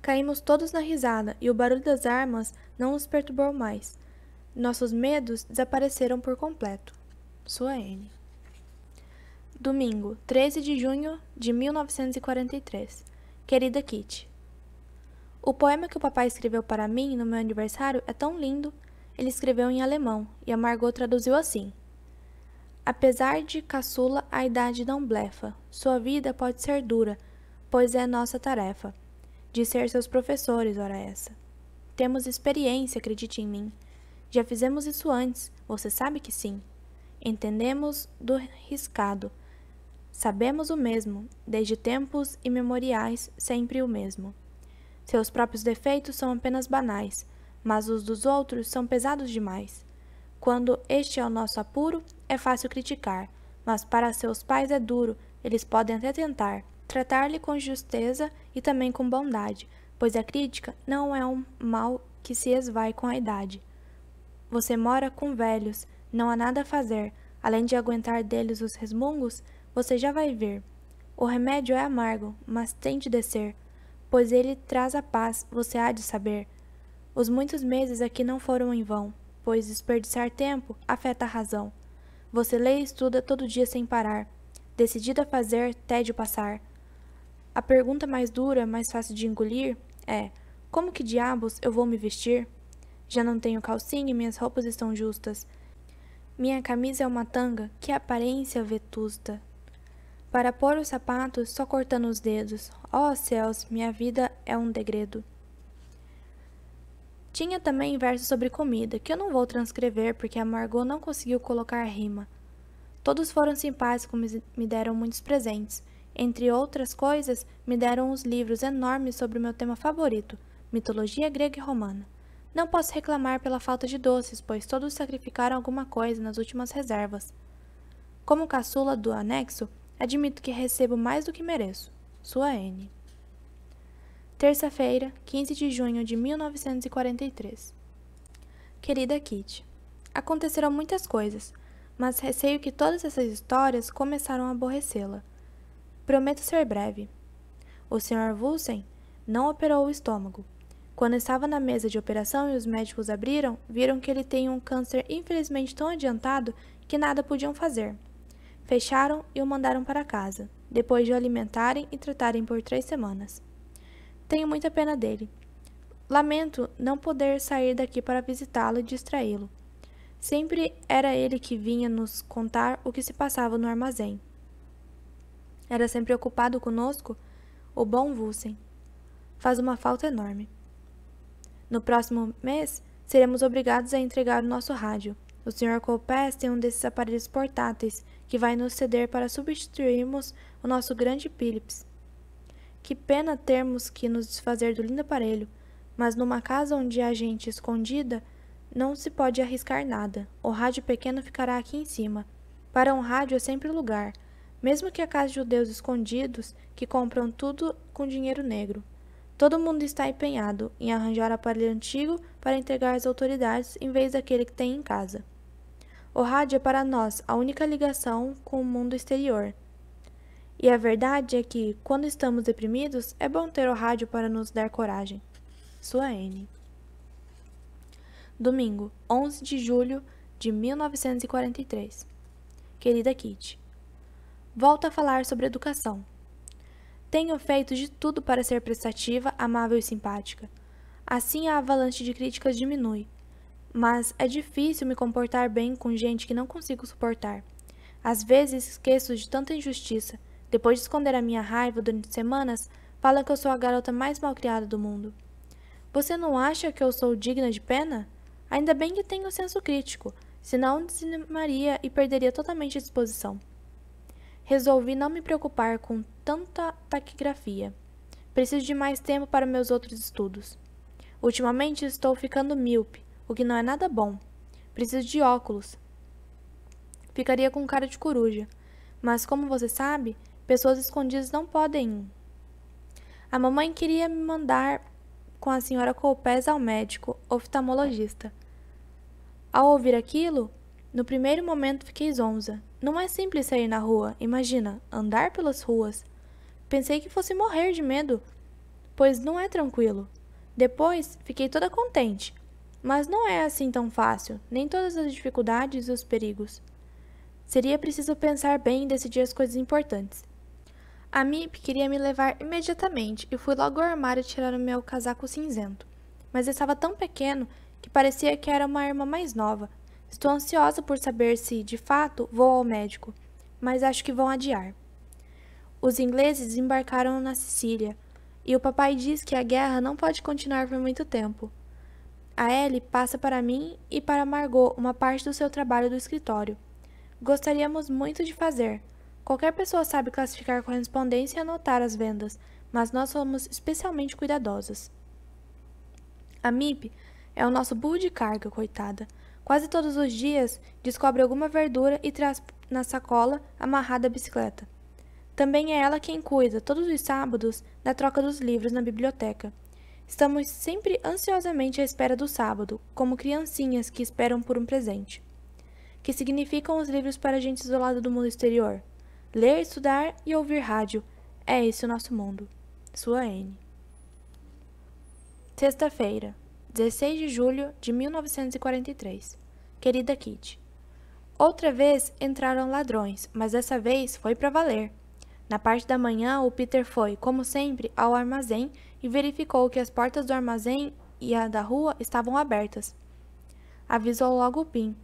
Caímos todos na risada e o barulho das armas não nos perturbou mais. Nossos medos desapareceram por completo. Sua N. Domingo, 13 de junho de 1943. Querida Kitty, o poema que o papai escreveu para mim no meu aniversário é tão lindo. Ele escreveu em alemão e a Margot traduziu assim. Apesar de caçula, a idade não blefa. Sua vida pode ser dura, pois é nossa tarefa. De ser seus professores, ora essa. Temos experiência, acredite em mim. Já fizemos isso antes, você sabe que sim. Entendemos do riscado. Sabemos o mesmo, desde tempos imemoriais, sempre o mesmo. Seus próprios defeitos são apenas banais, mas os dos outros são pesados demais. Quando este é o nosso apuro, é fácil criticar, mas para seus pais é duro, eles podem até tentar. Tratar-lhe com justeza e também com bondade, pois a crítica não é um mal que se esvai com a idade. Você mora com velhos, não há nada a fazer, além de aguentar deles os resmungos, você já vai ver. O remédio é amargo, mas tem de descer, pois ele traz a paz, você há de saber. Os muitos meses aqui não foram em vão, pois desperdiçar tempo afeta a razão. Você lê e estuda todo dia sem parar, decidido a fazer, tédio passar. A pergunta mais dura, mais fácil de engolir, é: como que diabos eu vou me vestir? Já não tenho calcinha e minhas roupas estão justas. Minha camisa é uma tanga, que aparência vetusta. Para pôr os sapatos, só cortando os dedos. Ó oh, céus, minha vida é um degredo. Tinha também versos sobre comida, que eu não vou transcrever porque a Margot não conseguiu colocar rima. Todos foram simpáticos, me deram muitos presentes. Entre outras coisas, me deram uns livros enormes sobre o meu tema favorito, mitologia grega e romana. Não posso reclamar pela falta de doces, pois todos sacrificaram alguma coisa nas últimas reservas. Como caçula do anexo, admito que recebo mais do que mereço. Sua N. Terça-feira, 15 de junho de 1943. Querida Kitty, aconteceram muitas coisas, mas receio que todas essas histórias começaram a aborrecê-la. Prometo ser breve. O Sr. Wilson não operou o estômago. Quando estava na mesa de operação e os médicos abriram, viram que ele tem um câncer infelizmente tão adiantado que nada podiam fazer. Fecharam e o mandaram para casa, depois de o alimentarem e tratarem por três semanas. Tenho muita pena dele. Lamento não poder sair daqui para visitá-lo e distraí-lo. Sempre era ele que vinha nos contar o que se passava no armazém. Era sempre ocupado conosco o bom Vulsen. Faz uma falta enorme. No próximo mês, seremos obrigados a entregar o nosso rádio. O Sr. Colpes tem um desses aparelhos portáteis que vai nos ceder para substituirmos o nosso grande Philips. Que pena termos que nos desfazer do lindo aparelho, mas numa casa onde há gente escondida, não se pode arriscar nada. O rádio pequeno ficará aqui em cima. Para um rádio é sempre lugar, mesmo que a casa de judeus escondidos, que compram tudo com dinheiro negro. Todo mundo está empenhado em arranjar aparelho antigo para entregar às autoridades em vez daquele que tem em casa. O rádio é para nós a única ligação com o mundo exterior. E a verdade é que, quando estamos deprimidos, é bom ter o rádio para nos dar coragem. Sua N. Domingo, 11 de julho de 1943. Querida Kitty, volto a falar sobre educação. Tenho feito de tudo para ser prestativa, amável e simpática. Assim a avalanche de críticas diminui. Mas é difícil me comportar bem com gente que não consigo suportar. Às vezes esqueço de tanta injustiça depois de esconder a minha raiva durante semanas, fala que eu sou a garota mais malcriada do mundo. Você não acha que eu sou digna de pena? Ainda bem que tenho senso crítico, senão desanimaria e perderia totalmente a disposição. Resolvi não me preocupar com tanta taquigrafia. Preciso de mais tempo para meus outros estudos. Ultimamente estou ficando míope, o que não é nada bom. Preciso de óculos. Ficaria com cara de coruja. Mas como você sabe, Pessoas escondidas não podem. A mamãe queria me mandar com a senhora Colpés ao médico oftalmologista. Ao ouvir aquilo, no primeiro momento fiquei zonza. Não é simples sair na rua, imagina, andar pelas ruas. Pensei que fosse morrer de medo, pois não é tranquilo. Depois fiquei toda contente, mas não é assim tão fácil, nem todas as dificuldades e os perigos. Seria preciso pensar bem e decidir as coisas importantes. A MIP queria me levar imediatamente e fui logo ao armário tirar o meu casaco cinzento. Mas estava tão pequeno que parecia que era uma irmã mais nova. Estou ansiosa por saber se, de fato, vou ao médico, mas acho que vão adiar. Os ingleses embarcaram na Sicília e o papai diz que a guerra não pode continuar por muito tempo. A Ellie passa para mim e para Margot uma parte do seu trabalho do escritório. Gostaríamos muito de fazer, Qualquer pessoa sabe classificar correspondência e anotar as vendas, mas nós somos especialmente cuidadosas. A MIP é o nosso burro de carga, coitada. Quase todos os dias descobre alguma verdura e traz na sacola amarrada à bicicleta. Também é ela quem cuida, todos os sábados, da troca dos livros na biblioteca. Estamos sempre ansiosamente à espera do sábado, como criancinhas que esperam por um presente que significam os livros para gente isolada do mundo exterior. Ler, estudar e ouvir rádio. É esse o nosso mundo. Sua N. Sexta-feira, 16 de julho de 1943. Querida Kitty. Outra vez entraram ladrões, mas dessa vez foi para valer. Na parte da manhã, o Peter foi, como sempre, ao armazém e verificou que as portas do armazém e a da rua estavam abertas. Avisou logo o Pim,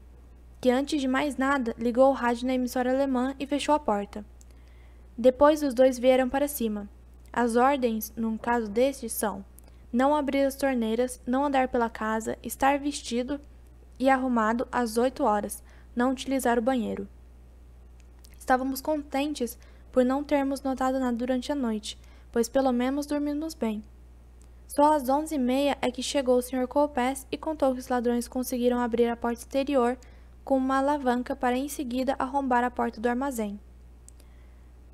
que antes de mais nada ligou o rádio na emissora alemã e fechou a porta. Depois os dois vieram para cima. As ordens, num caso deste, são não abrir as torneiras, não andar pela casa, estar vestido e arrumado às 8 horas, não utilizar o banheiro. Estávamos contentes por não termos notado nada durante a noite, pois pelo menos dormimos bem. Só às onze e meia é que chegou o Sr. Colpes e contou que os ladrões conseguiram abrir a porta exterior com uma alavanca para em seguida arrombar a porta do armazém.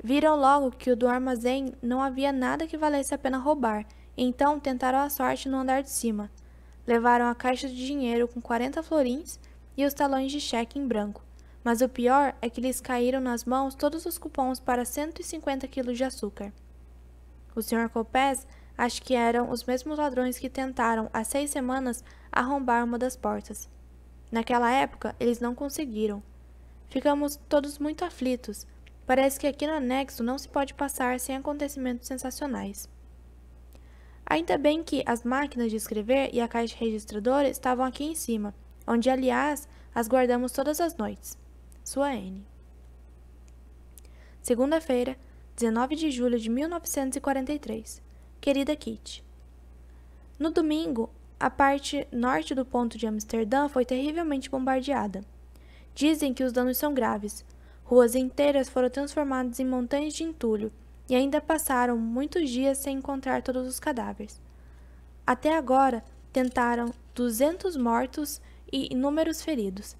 Viram logo que o do armazém não havia nada que valesse a pena roubar, então tentaram a sorte no andar de cima. Levaram a caixa de dinheiro com 40 florins e os talões de cheque em branco. Mas o pior é que lhes caíram nas mãos todos os cupons para 150 quilos de açúcar. O Sr. Copés acha que eram os mesmos ladrões que tentaram, há seis semanas, arrombar uma das portas. Naquela época, eles não conseguiram. Ficamos todos muito aflitos. Parece que aqui no anexo não se pode passar sem acontecimentos sensacionais. Ainda bem que as máquinas de escrever e a caixa registradora estavam aqui em cima, onde, aliás, as guardamos todas as noites. Sua N. Segunda-feira, 19 de julho de 1943. Querida kit No domingo, a parte norte do ponto de Amsterdã foi terrivelmente bombardeada. Dizem que os danos são graves. Ruas inteiras foram transformadas em montanhas de entulho e ainda passaram muitos dias sem encontrar todos os cadáveres. Até agora, tentaram 200 mortos e inúmeros feridos.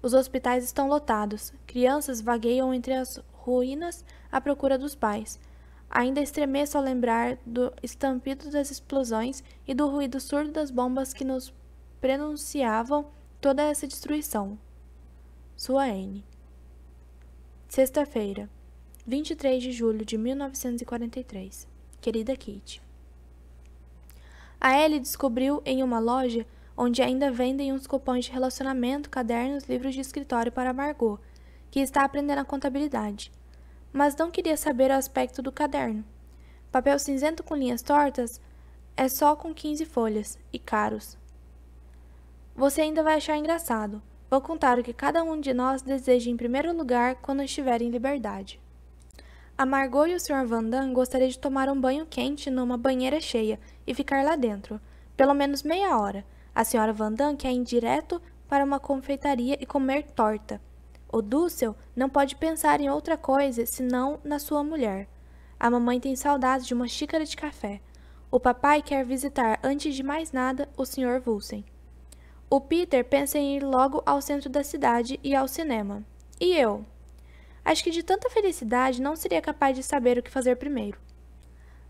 Os hospitais estão lotados, crianças vagueiam entre as ruínas à procura dos pais, Ainda estremeço ao lembrar do estampido das explosões e do ruído surdo das bombas que nos prenunciavam toda essa destruição. Sua N. Sexta-feira, 23 de julho de 1943. Querida Kate. A Ellie descobriu em uma loja onde ainda vendem uns cupons de relacionamento, cadernos, livros de escritório para Margot, que está aprendendo a contabilidade mas não queria saber o aspecto do caderno. Papel cinzento com linhas tortas é só com 15 folhas e caros. Você ainda vai achar engraçado. Vou contar o que cada um de nós deseja em primeiro lugar quando estiver em liberdade. A Margot e o Sr. Vandam gostaria de tomar um banho quente numa banheira cheia e ficar lá dentro, pelo menos meia hora. A Sra. Vandam quer ir direto para uma confeitaria e comer torta. O Dussel não pode pensar em outra coisa senão na sua mulher. A mamãe tem saudade de uma xícara de café. O papai quer visitar, antes de mais nada, o Sr. Vulsen. O Peter pensa em ir logo ao centro da cidade e ao cinema. E eu? Acho que de tanta felicidade não seria capaz de saber o que fazer primeiro.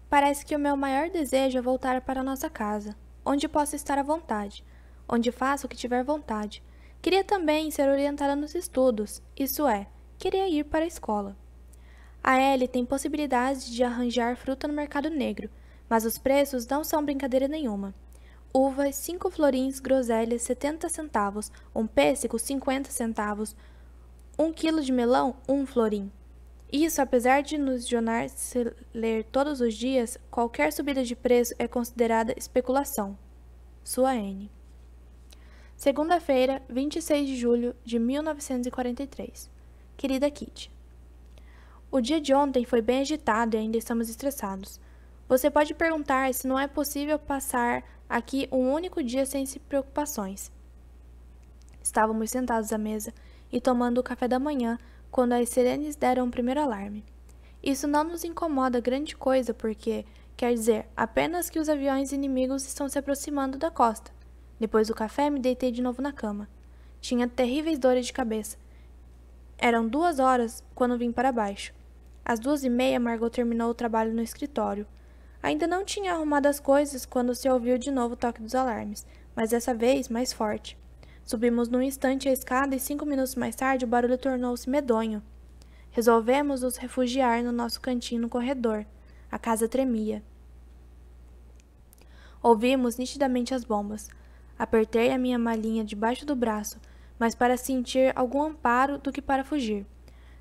Parece que o meu maior desejo é voltar para nossa casa, onde possa estar à vontade, onde faça o que tiver vontade, Queria também ser orientada nos estudos, isto é, queria ir para a escola. A Ellie tem possibilidade de arranjar fruta no mercado negro, mas os preços não são brincadeira nenhuma. Uvas, 5 florins, groselhas, 70 centavos, um pêssego, 50 centavos, 1 um quilo de melão, 1 um florim. Isso, apesar de nos jornais se ler todos os dias, qualquer subida de preço é considerada especulação. Sua N. Segunda-feira, 26 de julho de 1943. Querida Kitty, o dia de ontem foi bem agitado e ainda estamos estressados. Você pode perguntar se não é possível passar aqui um único dia sem se preocupações. Estávamos sentados à mesa e tomando o café da manhã quando as sirenes deram o primeiro alarme. Isso não nos incomoda grande coisa porque, quer dizer, apenas que os aviões inimigos estão se aproximando da costa. Depois do café, me deitei de novo na cama. Tinha terríveis dores de cabeça. Eram duas horas quando vim para baixo. Às duas e meia, Margot terminou o trabalho no escritório. Ainda não tinha arrumado as coisas quando se ouviu de novo o toque dos alarmes, mas dessa vez mais forte. Subimos num instante a escada e cinco minutos mais tarde o barulho tornou-se medonho. Resolvemos nos refugiar no nosso cantinho no corredor. A casa tremia. Ouvimos nitidamente as bombas. Apertei a minha malinha debaixo do braço, mas para sentir algum amparo do que para fugir.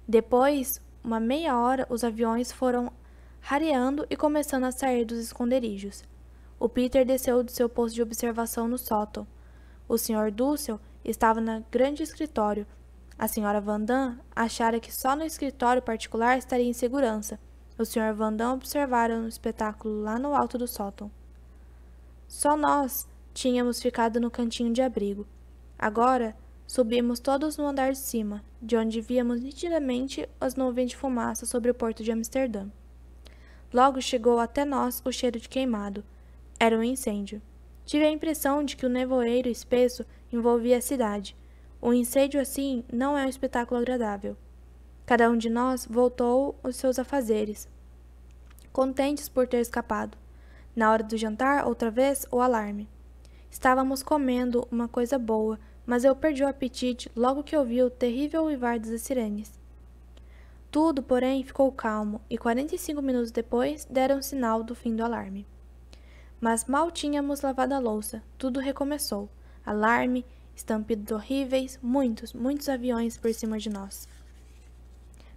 Depois, uma meia hora, os aviões foram rareando e começando a sair dos esconderijos. O Peter desceu do seu posto de observação no sótão. O Sr. Dussel estava no grande escritório. A Sra. Vandam achara que só no escritório particular estaria em segurança. O Sr. Vandam observara o um espetáculo lá no alto do sótão. Só nós, Tínhamos ficado no cantinho de abrigo. Agora, subimos todos no andar de cima, de onde víamos nitidamente as nuvens de fumaça sobre o porto de Amsterdã. Logo chegou até nós o cheiro de queimado. Era um incêndio. Tive a impressão de que o nevoeiro espesso envolvia a cidade. Um incêndio assim não é um espetáculo agradável. Cada um de nós voltou os seus afazeres, contentes por ter escapado. Na hora do jantar, outra vez, o alarme. Estávamos comendo uma coisa boa, mas eu perdi o apetite logo que ouvi o terrível uivar das sirenes. Tudo, porém, ficou calmo e 45 minutos depois deram sinal do fim do alarme. Mas mal tínhamos lavado a louça, tudo recomeçou. Alarme, estampidos horríveis, muitos, muitos aviões por cima de nós.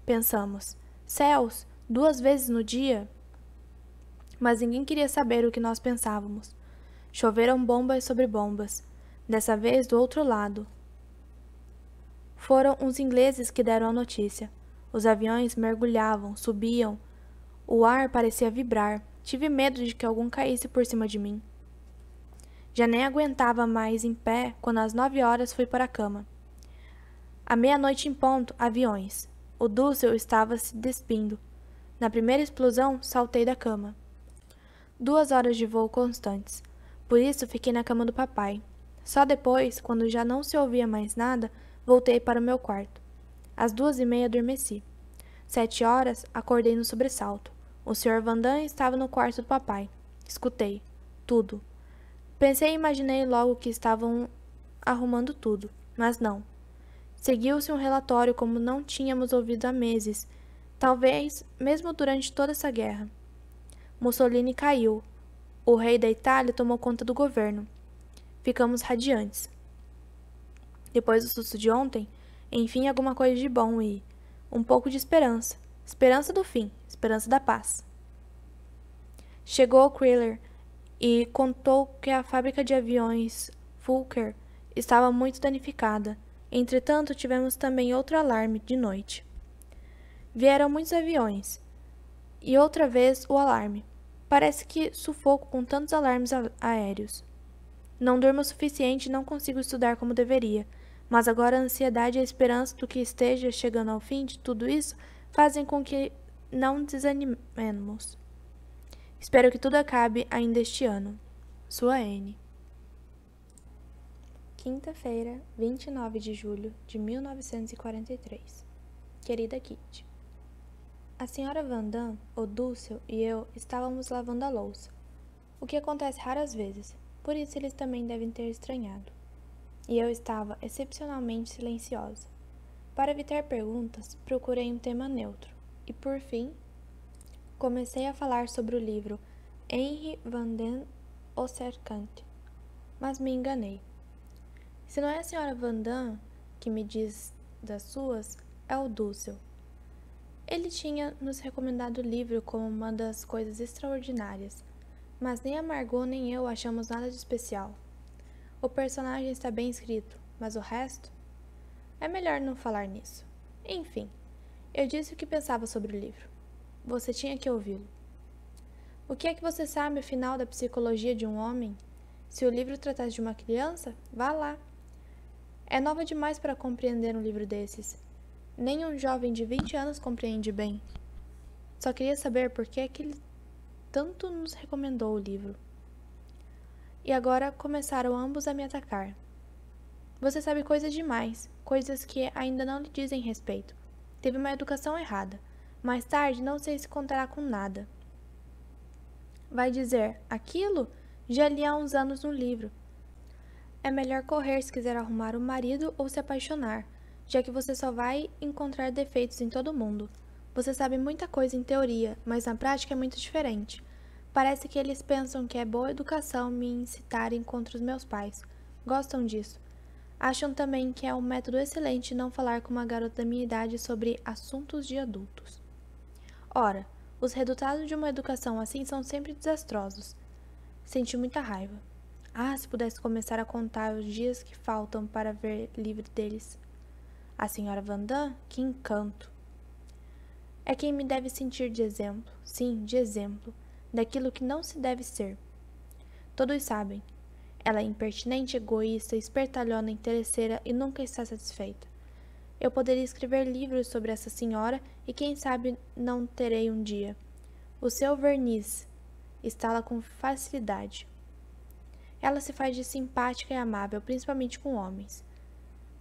Pensamos, céus, duas vezes no dia? Mas ninguém queria saber o que nós pensávamos. Choveram bombas sobre bombas, dessa vez do outro lado. Foram os ingleses que deram a notícia. Os aviões mergulhavam, subiam. O ar parecia vibrar. Tive medo de que algum caísse por cima de mim. Já nem aguentava mais em pé quando às nove horas fui para a cama. À meia-noite em ponto, aviões. O Dussel estava se despindo. Na primeira explosão, saltei da cama. Duas horas de voo constantes. Por isso fiquei na cama do papai. Só depois, quando já não se ouvia mais nada, voltei para o meu quarto. Às duas e meia adormeci. Sete horas, acordei no sobressalto. O Sr. Vandan estava no quarto do papai. Escutei. Tudo. Pensei e imaginei logo que estavam arrumando tudo, mas não. Seguiu-se um relatório como não tínhamos ouvido há meses, talvez mesmo durante toda essa guerra. Mussolini caiu, o rei da Itália tomou conta do governo. Ficamos radiantes. Depois do susto de ontem, enfim, alguma coisa de bom e um pouco de esperança. Esperança do fim, esperança da paz. Chegou o Kriller e contou que a fábrica de aviões Fulker estava muito danificada. Entretanto, tivemos também outro alarme de noite. Vieram muitos aviões e outra vez o alarme. Parece que sufoco com tantos alarmes aéreos. Não durmo o suficiente e não consigo estudar como deveria. Mas agora a ansiedade e a esperança do que esteja chegando ao fim de tudo isso fazem com que não desanimemos. Espero que tudo acabe ainda este ano. Sua N. Quinta-feira, 29 de julho de 1943. Querida Kitty. A senhora Vandam, o Dúcio e eu estávamos lavando a louça, o que acontece raras vezes, por isso eles também devem ter estranhado. E eu estava excepcionalmente silenciosa. Para evitar perguntas, procurei um tema neutro e, por fim, comecei a falar sobre o livro Henry Van Den Cercante. mas me enganei. Se não é a senhora Van Damme que me diz das suas, é o Dúcio. Ele tinha nos recomendado o livro como uma das coisas extraordinárias, mas nem a Margot nem eu achamos nada de especial. O personagem está bem escrito, mas o resto? É melhor não falar nisso. Enfim, eu disse o que pensava sobre o livro. Você tinha que ouvi-lo. O que é que você sabe, afinal, da psicologia de um homem? Se o livro tratasse de uma criança, vá lá. É nova demais para compreender um livro desses. Nem um jovem de 20 anos compreende bem. Só queria saber por que, é que ele tanto nos recomendou o livro. E agora começaram ambos a me atacar. Você sabe coisas demais, coisas que ainda não lhe dizem respeito. Teve uma educação errada. Mais tarde não sei se contará com nada. Vai dizer, aquilo já li há uns anos no livro. É melhor correr se quiser arrumar um marido ou se apaixonar já que você só vai encontrar defeitos em todo mundo. Você sabe muita coisa em teoria, mas na prática é muito diferente. Parece que eles pensam que é boa educação me incitarem contra os meus pais. Gostam disso. Acham também que é um método excelente não falar com uma garota da minha idade sobre assuntos de adultos. Ora, os resultados de uma educação assim são sempre desastrosos. Senti muita raiva. Ah, se pudesse começar a contar os dias que faltam para ver livre deles. A senhora Vandam, que encanto! É quem me deve sentir de exemplo, sim, de exemplo, daquilo que não se deve ser. Todos sabem. Ela é impertinente, egoísta, espertalhona, interesseira e nunca está satisfeita. Eu poderia escrever livros sobre essa senhora e quem sabe não terei um dia. O seu verniz estala com facilidade. Ela se faz de simpática e amável, principalmente com homens.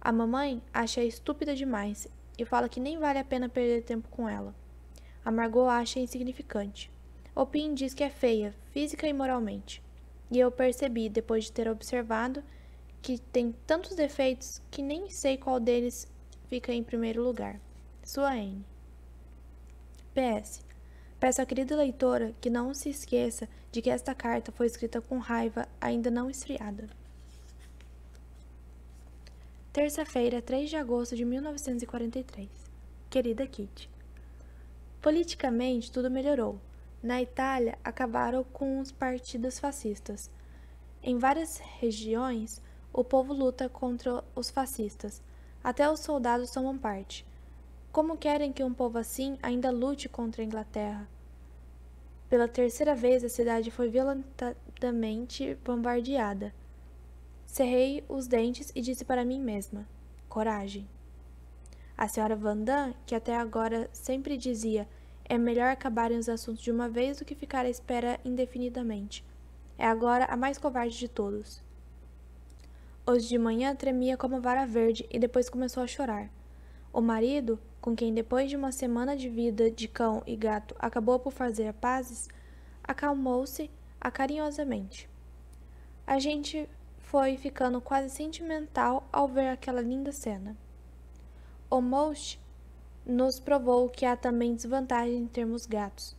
A mamãe acha estúpida demais e fala que nem vale a pena perder tempo com ela. A Margot acha insignificante. Pin diz que é feia, física e moralmente. E eu percebi, depois de ter observado, que tem tantos defeitos que nem sei qual deles fica em primeiro lugar. Sua N. PS. Peço à querida leitora que não se esqueça de que esta carta foi escrita com raiva ainda não esfriada. Terça-feira, 3 de agosto de 1943. Querida Kitty, politicamente tudo melhorou. Na Itália, acabaram com os partidos fascistas. Em várias regiões, o povo luta contra os fascistas. Até os soldados tomam parte. Como querem que um povo assim ainda lute contra a Inglaterra? Pela terceira vez, a cidade foi violentamente bombardeada. Cerrei os dentes e disse para mim mesma: coragem. A senhora Vandam, que até agora sempre dizia é melhor acabarem os assuntos de uma vez do que ficar à espera indefinidamente, é agora a mais covarde de todos. Hoje de manhã tremia como vara verde e depois começou a chorar. O marido, com quem depois de uma semana de vida de cão e gato acabou por fazer pazes, acalmou-se acarinhosamente. A gente foi ficando quase sentimental ao ver aquela linda cena. O Most nos provou que há também desvantagem em termos gatos.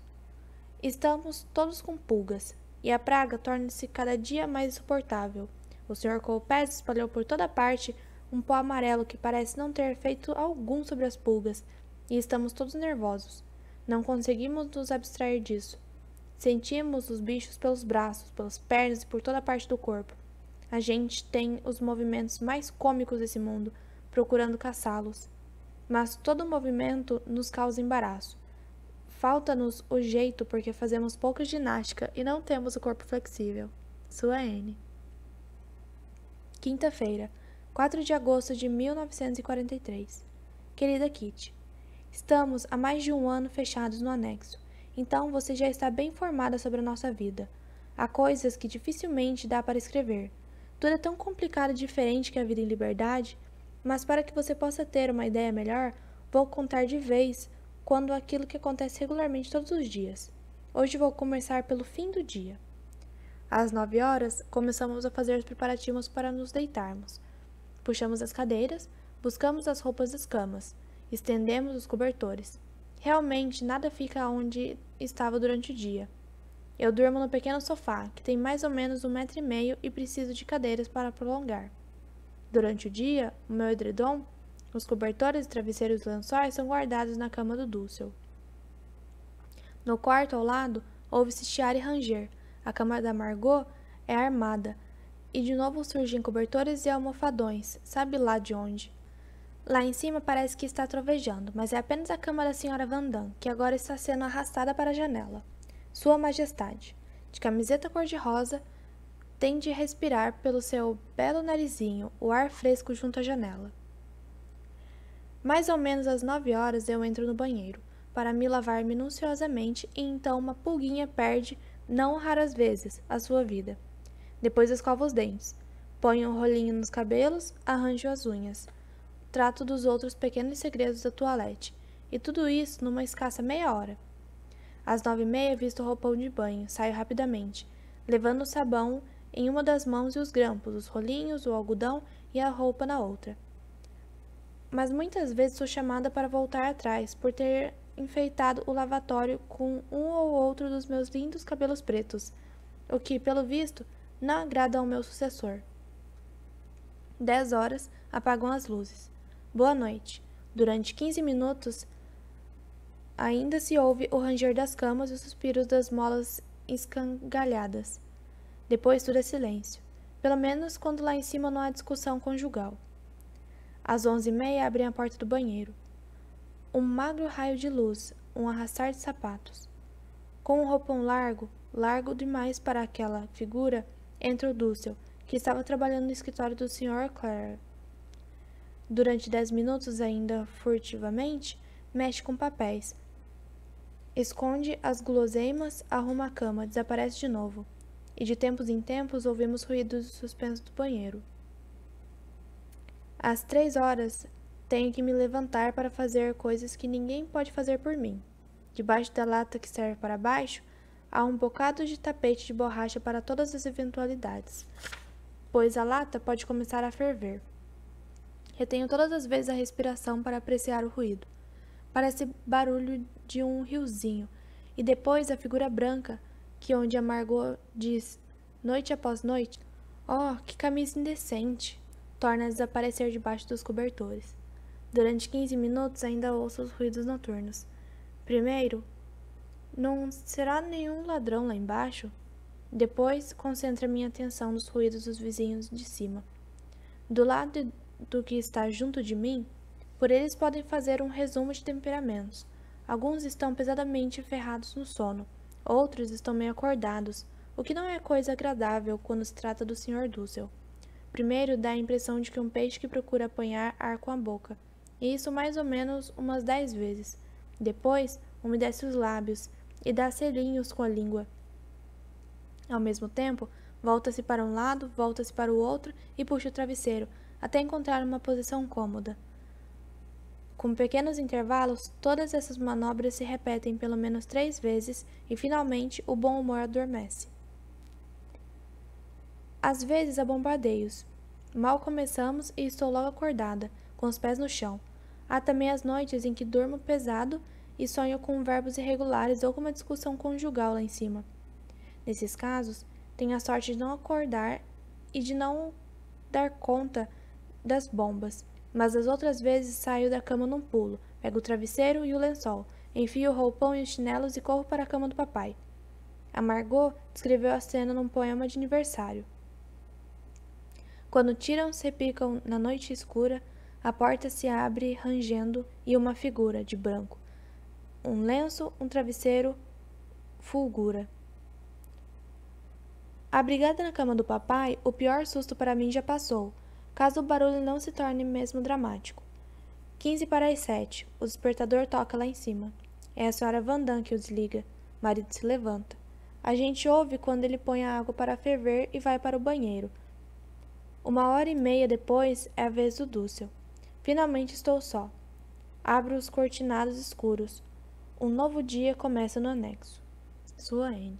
Estamos todos com pulgas, e a praga torna-se cada dia mais insuportável. O Sr. Colpés espalhou por toda parte um pó amarelo que parece não ter efeito algum sobre as pulgas, e estamos todos nervosos. Não conseguimos nos abstrair disso. Sentimos os bichos pelos braços, pelas pernas e por toda a parte do corpo. A gente tem os movimentos mais cômicos desse mundo, procurando caçá-los. Mas todo movimento nos causa embaraço. Falta-nos o jeito porque fazemos pouca ginástica e não temos o corpo flexível. Sua N. Quinta-feira, 4 de agosto de 1943. Querida Kitty, estamos há mais de um ano fechados no anexo, então você já está bem informada sobre a nossa vida. Há coisas que dificilmente dá para escrever, tudo é tão complicado e diferente que a vida em liberdade, mas para que você possa ter uma ideia melhor, vou contar de vez quando aquilo que acontece regularmente todos os dias. Hoje vou começar pelo fim do dia. Às 9 horas, começamos a fazer os preparativos para nos deitarmos. Puxamos as cadeiras, buscamos as roupas das camas, estendemos os cobertores. Realmente, nada fica onde estava durante o dia. Eu durmo no pequeno sofá, que tem mais ou menos um metro e meio e preciso de cadeiras para prolongar. Durante o dia, o meu edredom, os cobertores, e travesseiros e lençóis são guardados na cama do Dussel. No quarto ao lado, ouve-se chiar e ranger. A cama da Margot é armada, e de novo surgem cobertores e almofadões, sabe lá de onde. Lá em cima parece que está trovejando, mas é apenas a cama da senhora Vandam, que agora está sendo arrastada para a janela. Sua Majestade, de camiseta cor-de-rosa, tem de respirar pelo seu belo narizinho o ar fresco junto à janela. Mais ou menos às nove horas eu entro no banheiro para me lavar minuciosamente e então uma pulguinha perde, não raras vezes, a sua vida. Depois escovo os dentes, ponho um rolinho nos cabelos, arranjo as unhas, trato dos outros pequenos segredos da toilette, e tudo isso numa escassa meia hora. Às nove e meia, visto o roupão de banho, saio rapidamente, levando o sabão em uma das mãos e os grampos, os rolinhos, o algodão e a roupa na outra. Mas muitas vezes sou chamada para voltar atrás, por ter enfeitado o lavatório com um ou outro dos meus lindos cabelos pretos, o que, pelo visto, não agrada ao meu sucessor. Dez horas, apagam as luzes. Boa noite. Durante quinze minutos, Ainda se ouve o ranger das camas e os suspiros das molas escangalhadas. Depois tudo é silêncio, pelo menos quando lá em cima não há discussão conjugal. Às onze e meia abrem a porta do banheiro. Um magro raio de luz, um arrastar de sapatos. Com um roupão largo, largo demais para aquela figura, entra o Dussel, que estava trabalhando no escritório do Sr. Clare. Durante dez minutos, ainda furtivamente, mexe com papéis, Esconde as guloseimas, arruma a cama, desaparece de novo. E de tempos em tempos ouvimos ruídos suspensos do banheiro. Às três horas, tenho que me levantar para fazer coisas que ninguém pode fazer por mim. Debaixo da lata que serve para baixo, há um bocado de tapete de borracha para todas as eventualidades, pois a lata pode começar a ferver. Retenho todas as vezes a respiração para apreciar o ruído. Parece barulho de um riozinho, e depois a figura branca, que onde a Margot diz, noite após noite, Oh, que camisa indecente! Torna a desaparecer debaixo dos cobertores. Durante 15 minutos ainda ouço os ruídos noturnos. Primeiro, não será nenhum ladrão lá embaixo? Depois, concentra minha atenção nos ruídos dos vizinhos de cima. Do lado do que está junto de mim, por eles podem fazer um resumo de temperamentos. Alguns estão pesadamente ferrados no sono, outros estão meio acordados, o que não é coisa agradável quando se trata do Sr. Dussel. Primeiro dá a impressão de que um peixe que procura apanhar ar com a boca, e isso mais ou menos umas dez vezes. Depois, umedece os lábios e dá selinhos com a língua. Ao mesmo tempo, volta-se para um lado, volta-se para o outro e puxa o travesseiro, até encontrar uma posição cômoda. Com pequenos intervalos, todas essas manobras se repetem pelo menos três vezes e finalmente o bom humor adormece. Às vezes há bombardeios. Mal começamos e estou logo acordada, com os pés no chão. Há também as noites em que durmo pesado e sonho com verbos irregulares ou com uma discussão conjugal lá em cima. Nesses casos, tenho a sorte de não acordar e de não dar conta das bombas mas as outras vezes saio da cama num pulo, pego o travesseiro e o lençol, enfio o roupão e os chinelos e corro para a cama do papai. A Margot descreveu a cena num poema de aniversário. Quando tiram-se picam na noite escura, a porta se abre rangendo e uma figura de branco. Um lenço, um travesseiro, fulgura. Abrigada na cama do papai, o pior susto para mim já passou caso o barulho não se torne mesmo dramático. 15 para as 7. O despertador toca lá em cima. É a senhora Vandam que o desliga. Marido se levanta. A gente ouve quando ele põe a água para ferver e vai para o banheiro. Uma hora e meia depois é a vez do Dussel. Finalmente estou só. Abro os cortinados escuros. Um novo dia começa no anexo. Sua N.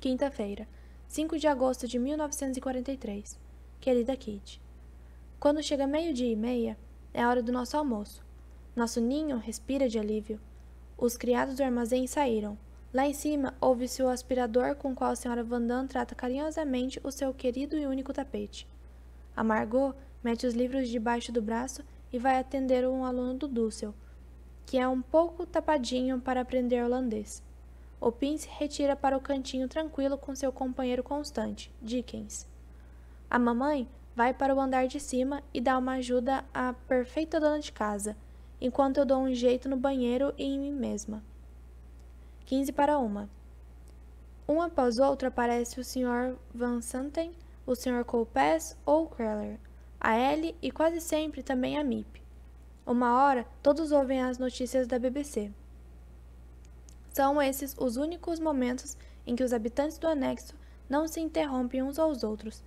Quinta-feira, 5 de agosto de 1943 querida Kitty. Quando chega meio-dia e meia, é a hora do nosso almoço. Nosso ninho respira de alívio. Os criados do armazém saíram. Lá em cima, ouve-se o aspirador com qual a senhora Vandam trata carinhosamente o seu querido e único tapete. A Margot mete os livros debaixo do braço e vai atender um aluno do Dussel, que é um pouco tapadinho para aprender holandês. O Pince retira para o cantinho tranquilo com seu companheiro constante, Dickens. A mamãe vai para o andar de cima e dá uma ajuda à perfeita dona de casa, enquanto eu dou um jeito no banheiro e em mim mesma. 15 para uma. Um após outro aparece o Sr. Van Santen, o Sr. Colpes ou Kreller, a Ellie e quase sempre também a Mip. Uma hora, todos ouvem as notícias da BBC. São esses os únicos momentos em que os habitantes do anexo não se interrompem uns aos outros,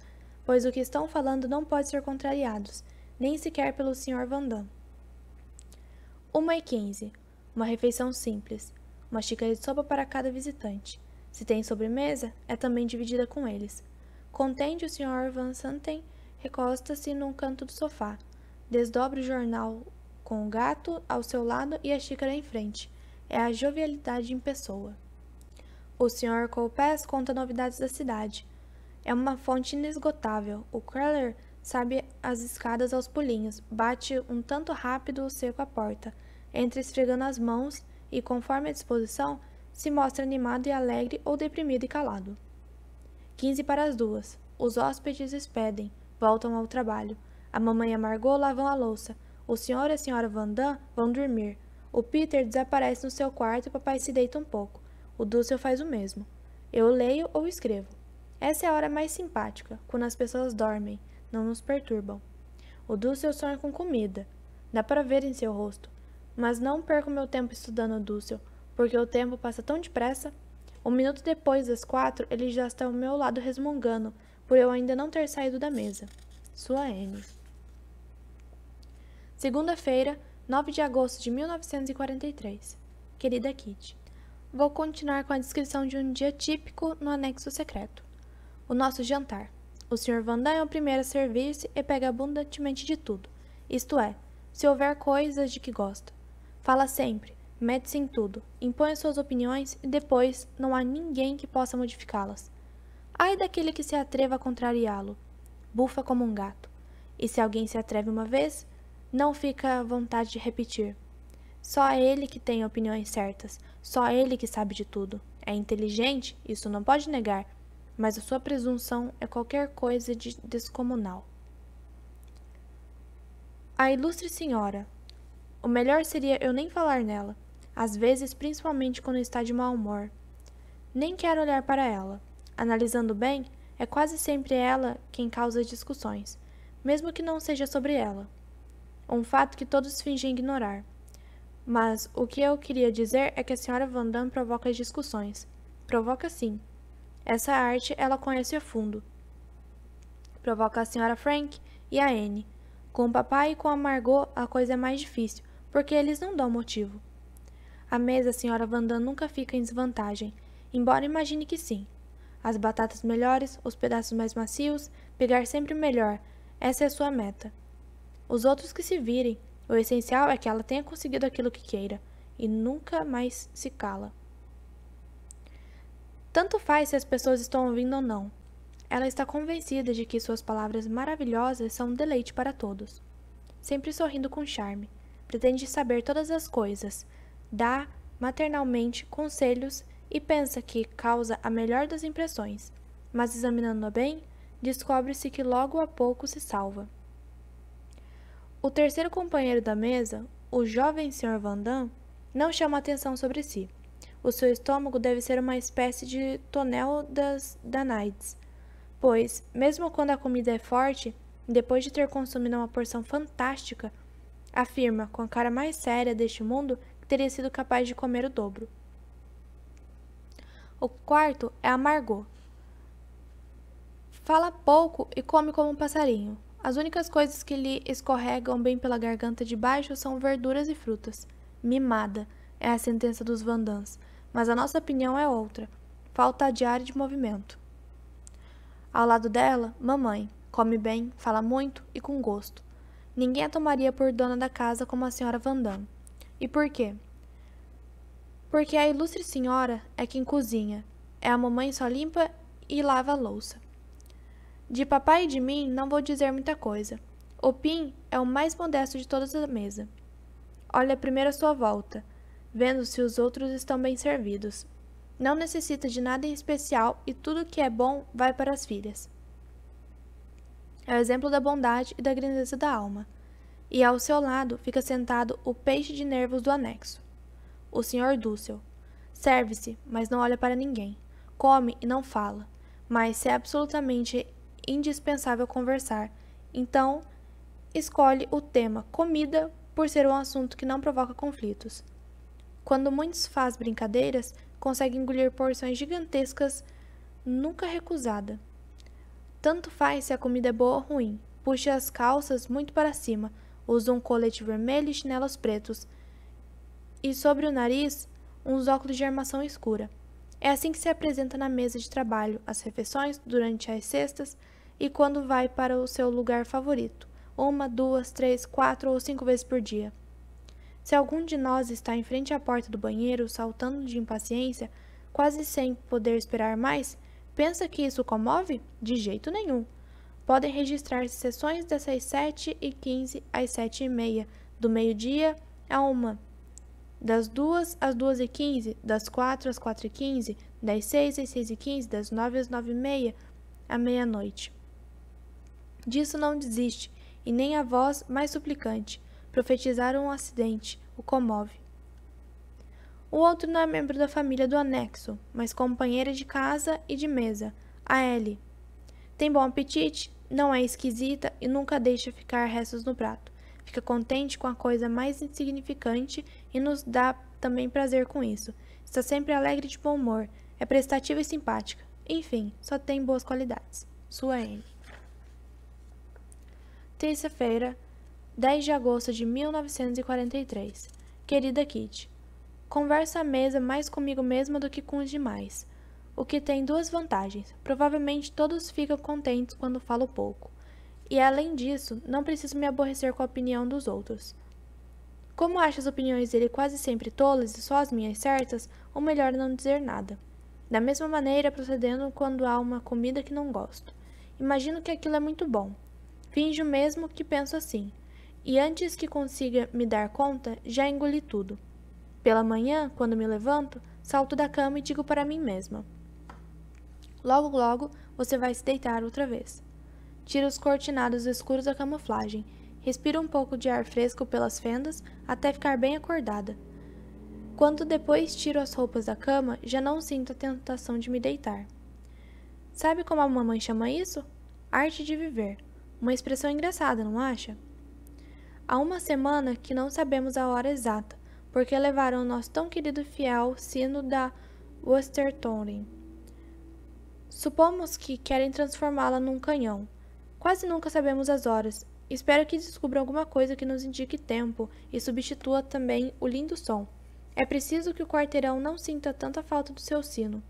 pois o que estão falando não pode ser contrariados, nem sequer pelo Sr. Vandam. 1 e 15. Uma refeição simples. Uma xícara de sopa para cada visitante. Se tem sobremesa, é também dividida com eles. Contente o Sr. Van Santen, recosta-se num canto do sofá. Desdobre o jornal com o gato ao seu lado e a xícara em frente. É a jovialidade em pessoa. O Sr. Colpes conta novidades da cidade é uma fonte inesgotável. O Crawler sabe as escadas aos pulinhos, bate um tanto rápido ou seco à porta, entra esfregando as mãos e, conforme a disposição, se mostra animado e alegre ou deprimido e calado. 15 para as duas. Os hóspedes expedem, voltam ao trabalho. A mamãe e a Margot lavam a louça. O senhor e a senhora Vandam vão dormir. O Peter desaparece no seu quarto e o papai se deita um pouco. O Dussel faz o mesmo. Eu leio ou escrevo. Essa é a hora mais simpática, quando as pessoas dormem, não nos perturbam. O Dussel sonha com comida. Dá para ver em seu rosto. Mas não perco meu tempo estudando o Dussel, porque o tempo passa tão depressa. Um minuto depois das quatro, ele já está ao meu lado resmungando, por eu ainda não ter saído da mesa. Sua N. Segunda-feira, 9 de agosto de 1943. Querida Kitty, vou continuar com a descrição de um dia típico no anexo secreto. O nosso jantar. O Sr. Vandam é o primeiro a servir-se e pega abundantemente de tudo, isto é, se houver coisas de que gosta. Fala sempre, mete-se em tudo, impõe suas opiniões e depois não há ninguém que possa modificá-las. Ai daquele que se atreva a contrariá-lo. Bufa como um gato. E se alguém se atreve uma vez, não fica à vontade de repetir. Só é ele que tem opiniões certas, só ele que sabe de tudo. É inteligente, isso não pode negar, mas a sua presunção é qualquer coisa de descomunal. A ilustre senhora. O melhor seria eu nem falar nela, às vezes, principalmente quando está de mau humor. Nem quero olhar para ela. Analisando bem, é quase sempre ela quem causa discussões, mesmo que não seja sobre ela. Um fato que todos fingem ignorar. Mas o que eu queria dizer é que a senhora Van Damme provoca discussões. Provoca sim, essa arte ela conhece a fundo. Provoca a senhora Frank e a Anne. Com o papai e com a Margot a coisa é mais difícil, porque eles não dão motivo. A mesa, a senhora Vandam nunca fica em desvantagem, embora imagine que sim. As batatas melhores, os pedaços mais macios, pegar sempre o melhor, essa é a sua meta. Os outros que se virem, o essencial é que ela tenha conseguido aquilo que queira, e nunca mais se cala. Tanto faz se as pessoas estão ouvindo ou não. Ela está convencida de que suas palavras maravilhosas são um deleite para todos. Sempre sorrindo com charme, pretende saber todas as coisas, dá maternalmente conselhos e pensa que causa a melhor das impressões, mas examinando-a bem, descobre-se que logo a pouco se salva. O terceiro companheiro da mesa, o jovem Sr. Vandam, não chama atenção sobre si. O seu estômago deve ser uma espécie de tonel das danaides, pois, mesmo quando a comida é forte, depois de ter consumido uma porção fantástica, afirma, com a cara mais séria deste mundo, que teria sido capaz de comer o dobro. O quarto é a Margot. Fala pouco e come como um passarinho. As únicas coisas que lhe escorregam bem pela garganta de baixo são verduras e frutas. Mimada é a sentença dos Vandans, mas a nossa opinião é outra. Falta a diária de movimento. Ao lado dela, mamãe. Come bem, fala muito e com gosto. Ninguém a tomaria por dona da casa como a senhora Vandam. E por quê? Porque a ilustre senhora é quem cozinha. É a mamãe só limpa e lava a louça. De papai e de mim não vou dizer muita coisa. O Pim é o mais modesto de todas da mesa. Olha primeiro a sua volta vendo se os outros estão bem servidos. Não necessita de nada em especial e tudo que é bom vai para as filhas. É o exemplo da bondade e da grandeza da alma. E ao seu lado fica sentado o peixe de nervos do anexo, o senhor Dussel. Serve-se, mas não olha para ninguém. Come e não fala, mas se é absolutamente indispensável conversar, então escolhe o tema comida por ser um assunto que não provoca conflitos. Quando muitos faz brincadeiras, consegue engolir porções gigantescas nunca recusada. Tanto faz se a comida é boa ou ruim. Puxa as calças muito para cima, usa um colete vermelho e chinelos pretos, e sobre o nariz, uns óculos de armação escura. É assim que se apresenta na mesa de trabalho, as refeições, durante as cestas e quando vai para o seu lugar favorito, uma, duas, três, quatro ou cinco vezes por dia. Se algum de nós está em frente à porta do banheiro, saltando de impaciência, quase sem poder esperar mais, pensa que isso comove? De jeito nenhum. Podem registrar-se sessões das 7 e 15 às 7 e meia, do meio-dia a 1, das 2 às 2 e 15, das 4 às 4 e 15, das 6 às 6 e 15, das 9 às 9 e meia, à meia-noite. Disso não desiste, e nem a voz mais suplicante. Profetizar um acidente o comove. O outro não é membro da família do anexo, mas companheira de casa e de mesa, a L Tem bom apetite, não é esquisita e nunca deixa ficar restos no prato. Fica contente com a coisa mais insignificante e nos dá também prazer com isso. Está sempre alegre de bom humor, é prestativa e simpática. Enfim, só tem boas qualidades. Sua N. Terça-feira, 10 de agosto de 1943. Querida Kitty, converso à mesa mais comigo mesma do que com os demais, o que tem duas vantagens. Provavelmente todos ficam contentes quando falo pouco. E além disso, não preciso me aborrecer com a opinião dos outros. Como acho as opiniões dele quase sempre tolas e só as minhas certas, o melhor é não dizer nada. Da mesma maneira, procedendo quando há uma comida que não gosto. Imagino que aquilo é muito bom. Finjo mesmo que penso assim e antes que consiga me dar conta, já engoli tudo. Pela manhã, quando me levanto, salto da cama e digo para mim mesma: Logo, logo você vai se deitar outra vez. Tiro os cortinados escuros da camuflagem, respiro um pouco de ar fresco pelas fendas até ficar bem acordada. Quando depois tiro as roupas da cama, já não sinto a tentação de me deitar. Sabe como a mamãe chama isso? Arte de viver. Uma expressão engraçada, não acha? Há uma semana que não sabemos a hora exata, porque levaram nosso tão querido fiel sino da Westertoren. Supomos que querem transformá-la num canhão. Quase nunca sabemos as horas. Espero que descubram alguma coisa que nos indique tempo e substitua também o lindo som. É preciso que o quarteirão não sinta tanta falta do seu sino.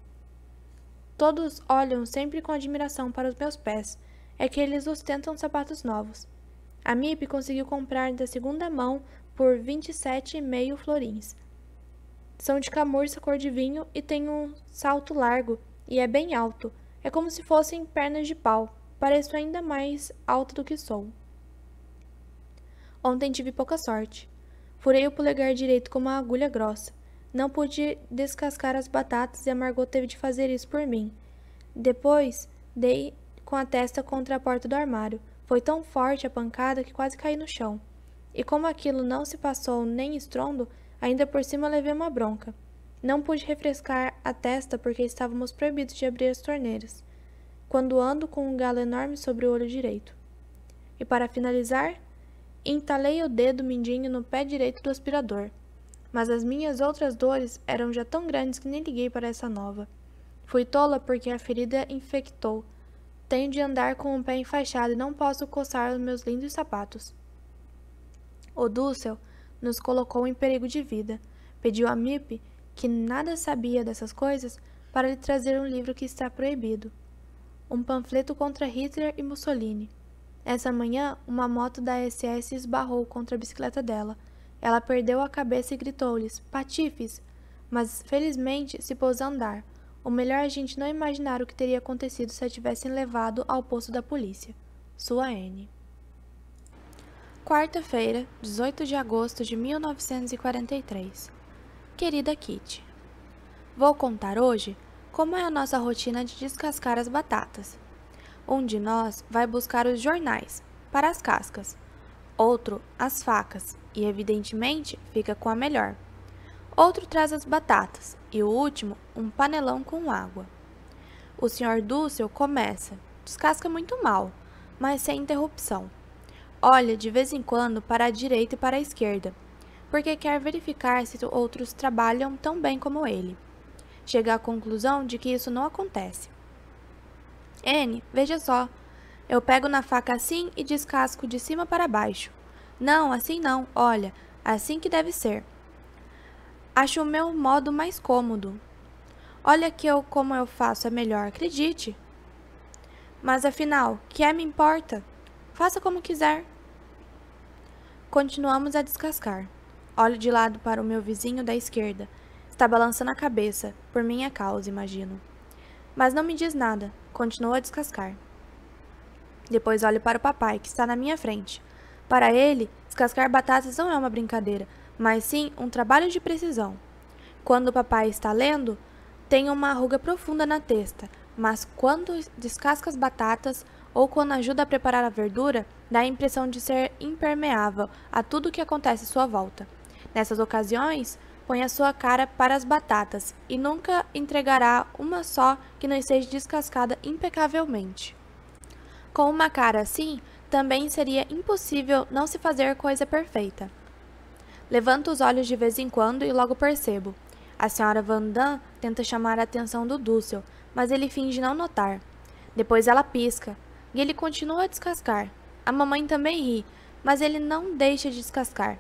Todos olham sempre com admiração para os meus pés. É que eles ostentam sapatos novos. A MIP conseguiu comprar da segunda mão por 27,5 florins. São de camurça cor de vinho e tem um salto largo e é bem alto. É como se fossem pernas de pau. Pareço ainda mais alto do que sou. Ontem tive pouca sorte. Furei o polegar direito com uma agulha grossa. Não pude descascar as batatas e a Margot teve de fazer isso por mim. Depois, dei com a testa contra a porta do armário. Foi tão forte a pancada que quase caí no chão. E como aquilo não se passou nem estrondo, ainda por cima levei uma bronca. Não pude refrescar a testa porque estávamos proibidos de abrir as torneiras, quando ando com um galo enorme sobre o olho direito. E para finalizar, entalei o dedo mindinho no pé direito do aspirador. Mas as minhas outras dores eram já tão grandes que nem liguei para essa nova. Fui tola porque a ferida infectou tenho de andar com o pé enfaixado e não posso coçar os meus lindos sapatos. O Dussel nos colocou em perigo de vida. Pediu a Mip, que nada sabia dessas coisas, para lhe trazer um livro que está proibido. Um panfleto contra Hitler e Mussolini. Essa manhã, uma moto da SS esbarrou contra a bicicleta dela. Ela perdeu a cabeça e gritou-lhes, patifes, mas felizmente se pôs a andar. O melhor é a gente não imaginar o que teria acontecido se a tivessem levado ao posto da polícia. Sua N. Quarta-feira, 18 de agosto de 1943. Querida Kitty, vou contar hoje como é a nossa rotina de descascar as batatas. Um de nós vai buscar os jornais para as cascas, outro as facas e, evidentemente, fica com a melhor. Outro traz as batatas e o último, um panelão com água. O Sr. Dussel começa, descasca muito mal, mas sem interrupção. Olha de vez em quando para a direita e para a esquerda, porque quer verificar se outros trabalham tão bem como ele. Chega à conclusão de que isso não acontece. N, veja só. Eu pego na faca assim e descasco de cima para baixo. Não, assim não, olha, assim que deve ser. Acho o meu modo mais cômodo. Olha que eu como eu faço é melhor, acredite. Mas afinal, que é me importa? Faça como quiser. Continuamos a descascar. Olho de lado para o meu vizinho da esquerda. Está balançando a cabeça, por minha causa, imagino. Mas não me diz nada, continua a descascar. Depois olho para o papai, que está na minha frente. Para ele, descascar batatas não é uma brincadeira, mas sim um trabalho de precisão. Quando o papai está lendo, tem uma ruga profunda na testa, mas quando descasca as batatas ou quando ajuda a preparar a verdura, dá a impressão de ser impermeável a tudo o que acontece à sua volta. Nessas ocasiões, põe a sua cara para as batatas e nunca entregará uma só que não esteja descascada impecavelmente. Com uma cara assim, também seria impossível não se fazer coisa perfeita. Levanto os olhos de vez em quando e logo percebo. A senhora Van Damme tenta chamar a atenção do Dussel, mas ele finge não notar. Depois ela pisca, e ele continua a descascar. A mamãe também ri, mas ele não deixa de descascar.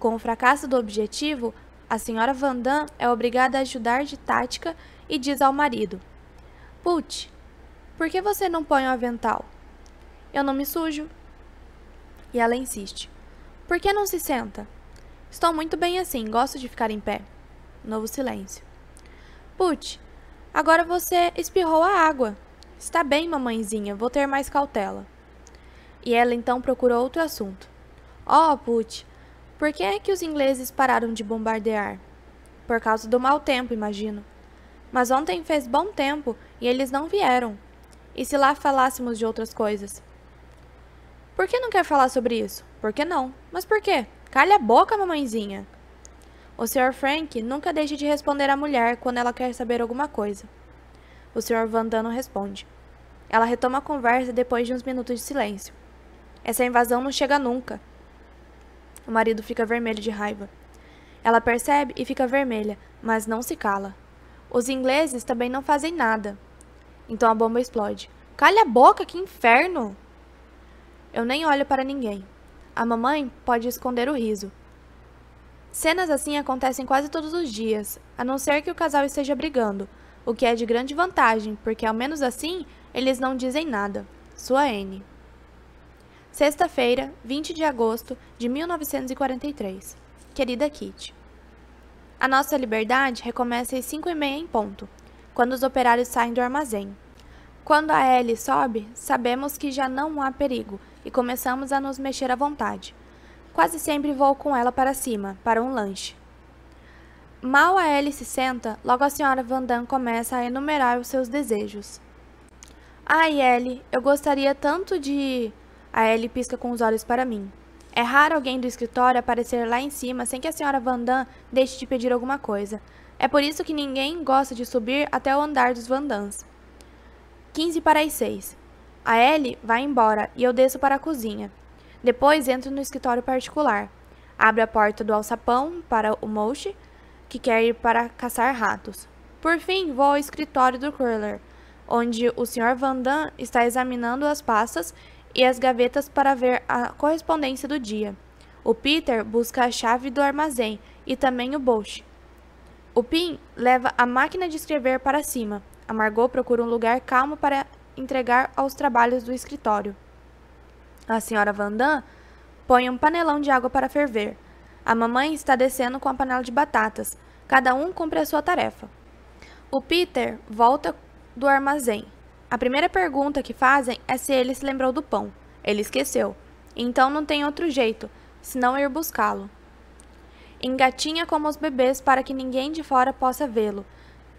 Com o fracasso do objetivo, a senhora Van Damme é obrigada a ajudar de tática e diz ao marido: Put, por que você não põe o um avental? Eu não me sujo. E ela insiste: Por que não se senta? Estou muito bem assim, gosto de ficar em pé. Novo silêncio. Put, agora você espirrou a água. Está bem, mamãezinha, vou ter mais cautela. E ela então procurou outro assunto. Oh, Put, por que é que os ingleses pararam de bombardear? Por causa do mau tempo, imagino. Mas ontem fez bom tempo e eles não vieram. E se lá falássemos de outras coisas? Por que não quer falar sobre isso? Por que não? Mas por quê? Calha a boca, mamãezinha. O Sr. Frank nunca deixa de responder à mulher quando ela quer saber alguma coisa. O Sr. Vandano responde. Ela retoma a conversa depois de uns minutos de silêncio. Essa invasão não chega nunca. O marido fica vermelho de raiva. Ela percebe e fica vermelha, mas não se cala. Os ingleses também não fazem nada. Então a bomba explode. Calha a boca, que inferno! Eu nem olho para ninguém a mamãe pode esconder o riso. Cenas assim acontecem quase todos os dias, a não ser que o casal esteja brigando, o que é de grande vantagem, porque ao menos assim eles não dizem nada. Sua N. Sexta-feira, 20 de agosto de 1943. Querida Kitty. A nossa liberdade recomeça às 5 e meia em ponto, quando os operários saem do armazém. Quando a L sobe, sabemos que já não há perigo, e começamos a nos mexer à vontade. Quase sempre vou com ela para cima, para um lanche. Mal a Ellie se senta, logo a senhora Vandam começa a enumerar os seus desejos. Ai, Ellie, eu gostaria tanto de... A Ellie pisca com os olhos para mim. É raro alguém do escritório aparecer lá em cima sem que a senhora Vandam deixe de pedir alguma coisa. É por isso que ninguém gosta de subir até o andar dos Vandams. 15 para as 6. A Ellie vai embora e eu desço para a cozinha. Depois entro no escritório particular. Abro a porta do alçapão para o Moshi, que quer ir para caçar ratos. Por fim, vou ao escritório do Curler, onde o Sr. Van Damme está examinando as pastas e as gavetas para ver a correspondência do dia. O Peter busca a chave do armazém e também o Bosch. O Pin leva a máquina de escrever para cima. A Margot procura um lugar calmo para entregar aos trabalhos do escritório. A senhora Vandam põe um panelão de água para ferver. A mamãe está descendo com a panela de batatas. Cada um cumpre a sua tarefa. O Peter volta do armazém. A primeira pergunta que fazem é se ele se lembrou do pão. Ele esqueceu. Então não tem outro jeito, senão ir buscá-lo. Engatinha como os bebês para que ninguém de fora possa vê-lo.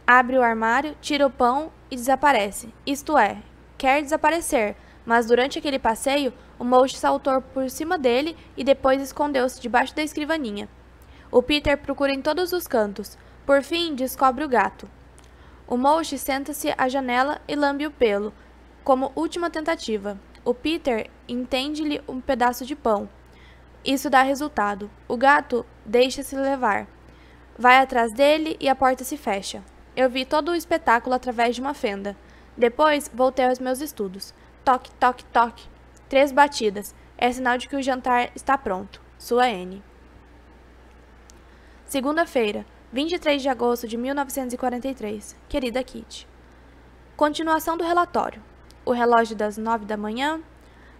Abre o armário, tira o pão e desaparece. Isto é, quer desaparecer, mas durante aquele passeio, o Mouche saltou por cima dele e depois escondeu-se debaixo da escrivaninha. O Peter procura em todos os cantos. Por fim, descobre o gato. O Mouche senta-se à janela e lambe o pelo, como última tentativa. O Peter entende-lhe um pedaço de pão. Isso dá resultado. O gato deixa-se levar. Vai atrás dele e a porta se fecha. Eu vi todo o espetáculo através de uma fenda. Depois, voltei aos meus estudos. Toque, toque, toque. Três batidas. É sinal de que o jantar está pronto. Sua N. Segunda-feira, 23 de agosto de 1943. Querida Kitty. Continuação do relatório. O relógio das nove da manhã.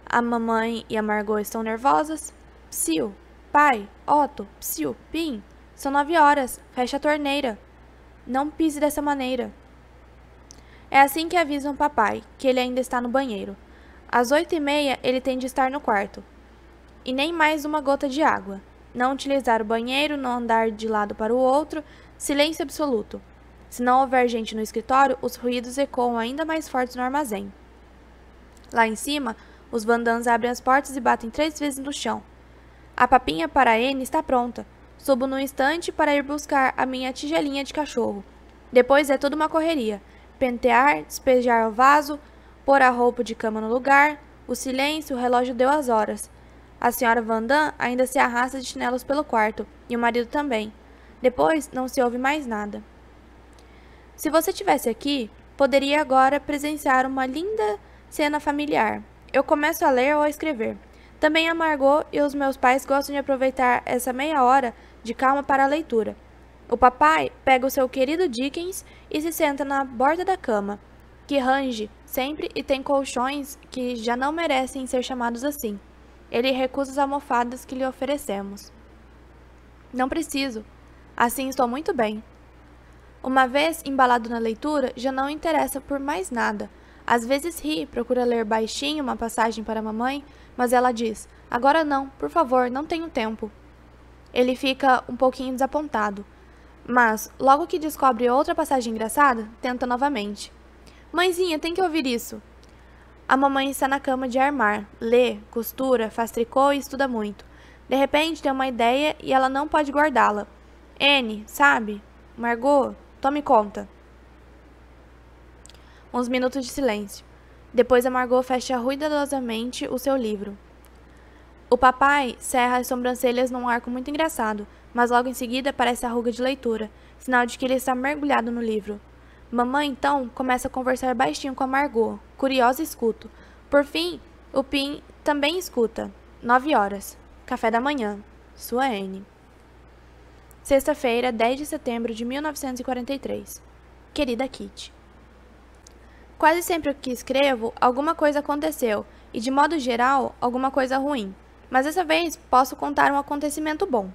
A mamãe e a Margot estão nervosas. Psiu, pai, Otto, psiu, Pim. São nove horas. Fecha a torneira. Não pise dessa maneira. É assim que avisam papai, que ele ainda está no banheiro. Às oito e meia, ele tem de estar no quarto. E nem mais uma gota de água. Não utilizar o banheiro, não andar de lado para o outro, silêncio absoluto. Se não houver gente no escritório, os ruídos ecoam ainda mais fortes no armazém. Lá em cima, os bandãs abrem as portas e batem três vezes no chão. A papinha para N está pronta. Subo no instante para ir buscar a minha tigelinha de cachorro. Depois é toda uma correria pentear, despejar o vaso, pôr a roupa de cama no lugar, o silêncio, o relógio deu as horas. A senhora Vandam ainda se arrasta de chinelos pelo quarto, e o marido também. Depois não se ouve mais nada. Se você tivesse aqui, poderia agora presenciar uma linda cena familiar. Eu começo a ler ou a escrever. Também a Margot e os meus pais gostam de aproveitar essa meia hora de calma para a leitura. O papai pega o seu querido Dickens e se senta na borda da cama, que range sempre e tem colchões que já não merecem ser chamados assim. Ele recusa as almofadas que lhe oferecemos. Não preciso. Assim estou muito bem. Uma vez embalado na leitura, já não interessa por mais nada. Às vezes ri, procura ler baixinho uma passagem para a mamãe, mas ela diz: Agora não, por favor, não tenho tempo. Ele fica um pouquinho desapontado. Mas, logo que descobre outra passagem engraçada, tenta novamente. Mãezinha, tem que ouvir isso. A mamãe está na cama de armar, lê, costura, faz tricô e estuda muito. De repente tem uma ideia e ela não pode guardá-la. N, sabe? Margot, tome conta. Uns minutos de silêncio. Depois a Margot fecha ruidosamente o seu livro. O papai cerra as sobrancelhas num arco muito engraçado, mas logo em seguida aparece a ruga de leitura, sinal de que ele está mergulhado no livro. Mamãe, então, começa a conversar baixinho com a Margot. Curiosa escuta. Por fim, o Pim também escuta. Nove horas. Café da manhã. Sua N. Sexta-feira, 10 de setembro de 1943. Querida Kitty. Quase sempre que escrevo, alguma coisa aconteceu, e de modo geral, alguma coisa ruim. Mas dessa vez posso contar um acontecimento bom.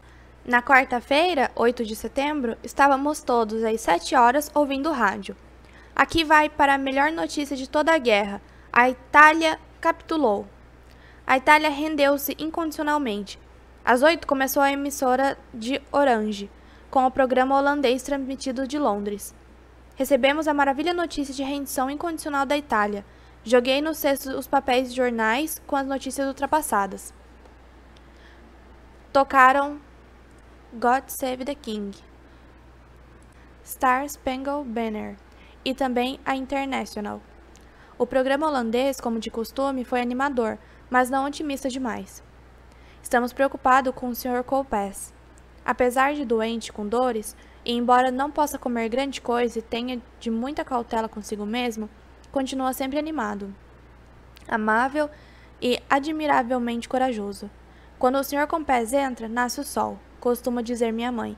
Na quarta-feira, 8 de setembro, estávamos todos às 7 horas ouvindo rádio. Aqui vai para a melhor notícia de toda a guerra: a Itália capitulou. A Itália rendeu-se incondicionalmente. Às 8 começou a emissora de Orange, com o programa holandês transmitido de Londres. Recebemos a maravilha notícia de rendição incondicional da Itália. Joguei no cesto os papéis de jornais com as notícias ultrapassadas. Tocaram God Save the King, Star Spangled Banner e também a International. O programa holandês, como de costume, foi animador, mas não otimista demais. Estamos preocupados com o Sr. Colpass. Apesar de doente com dores, e embora não possa comer grande coisa e tenha de muita cautela consigo mesmo, continua sempre animado, amável e admiravelmente corajoso. Quando o Sr. Compés entra, nasce o sol costuma dizer minha mãe.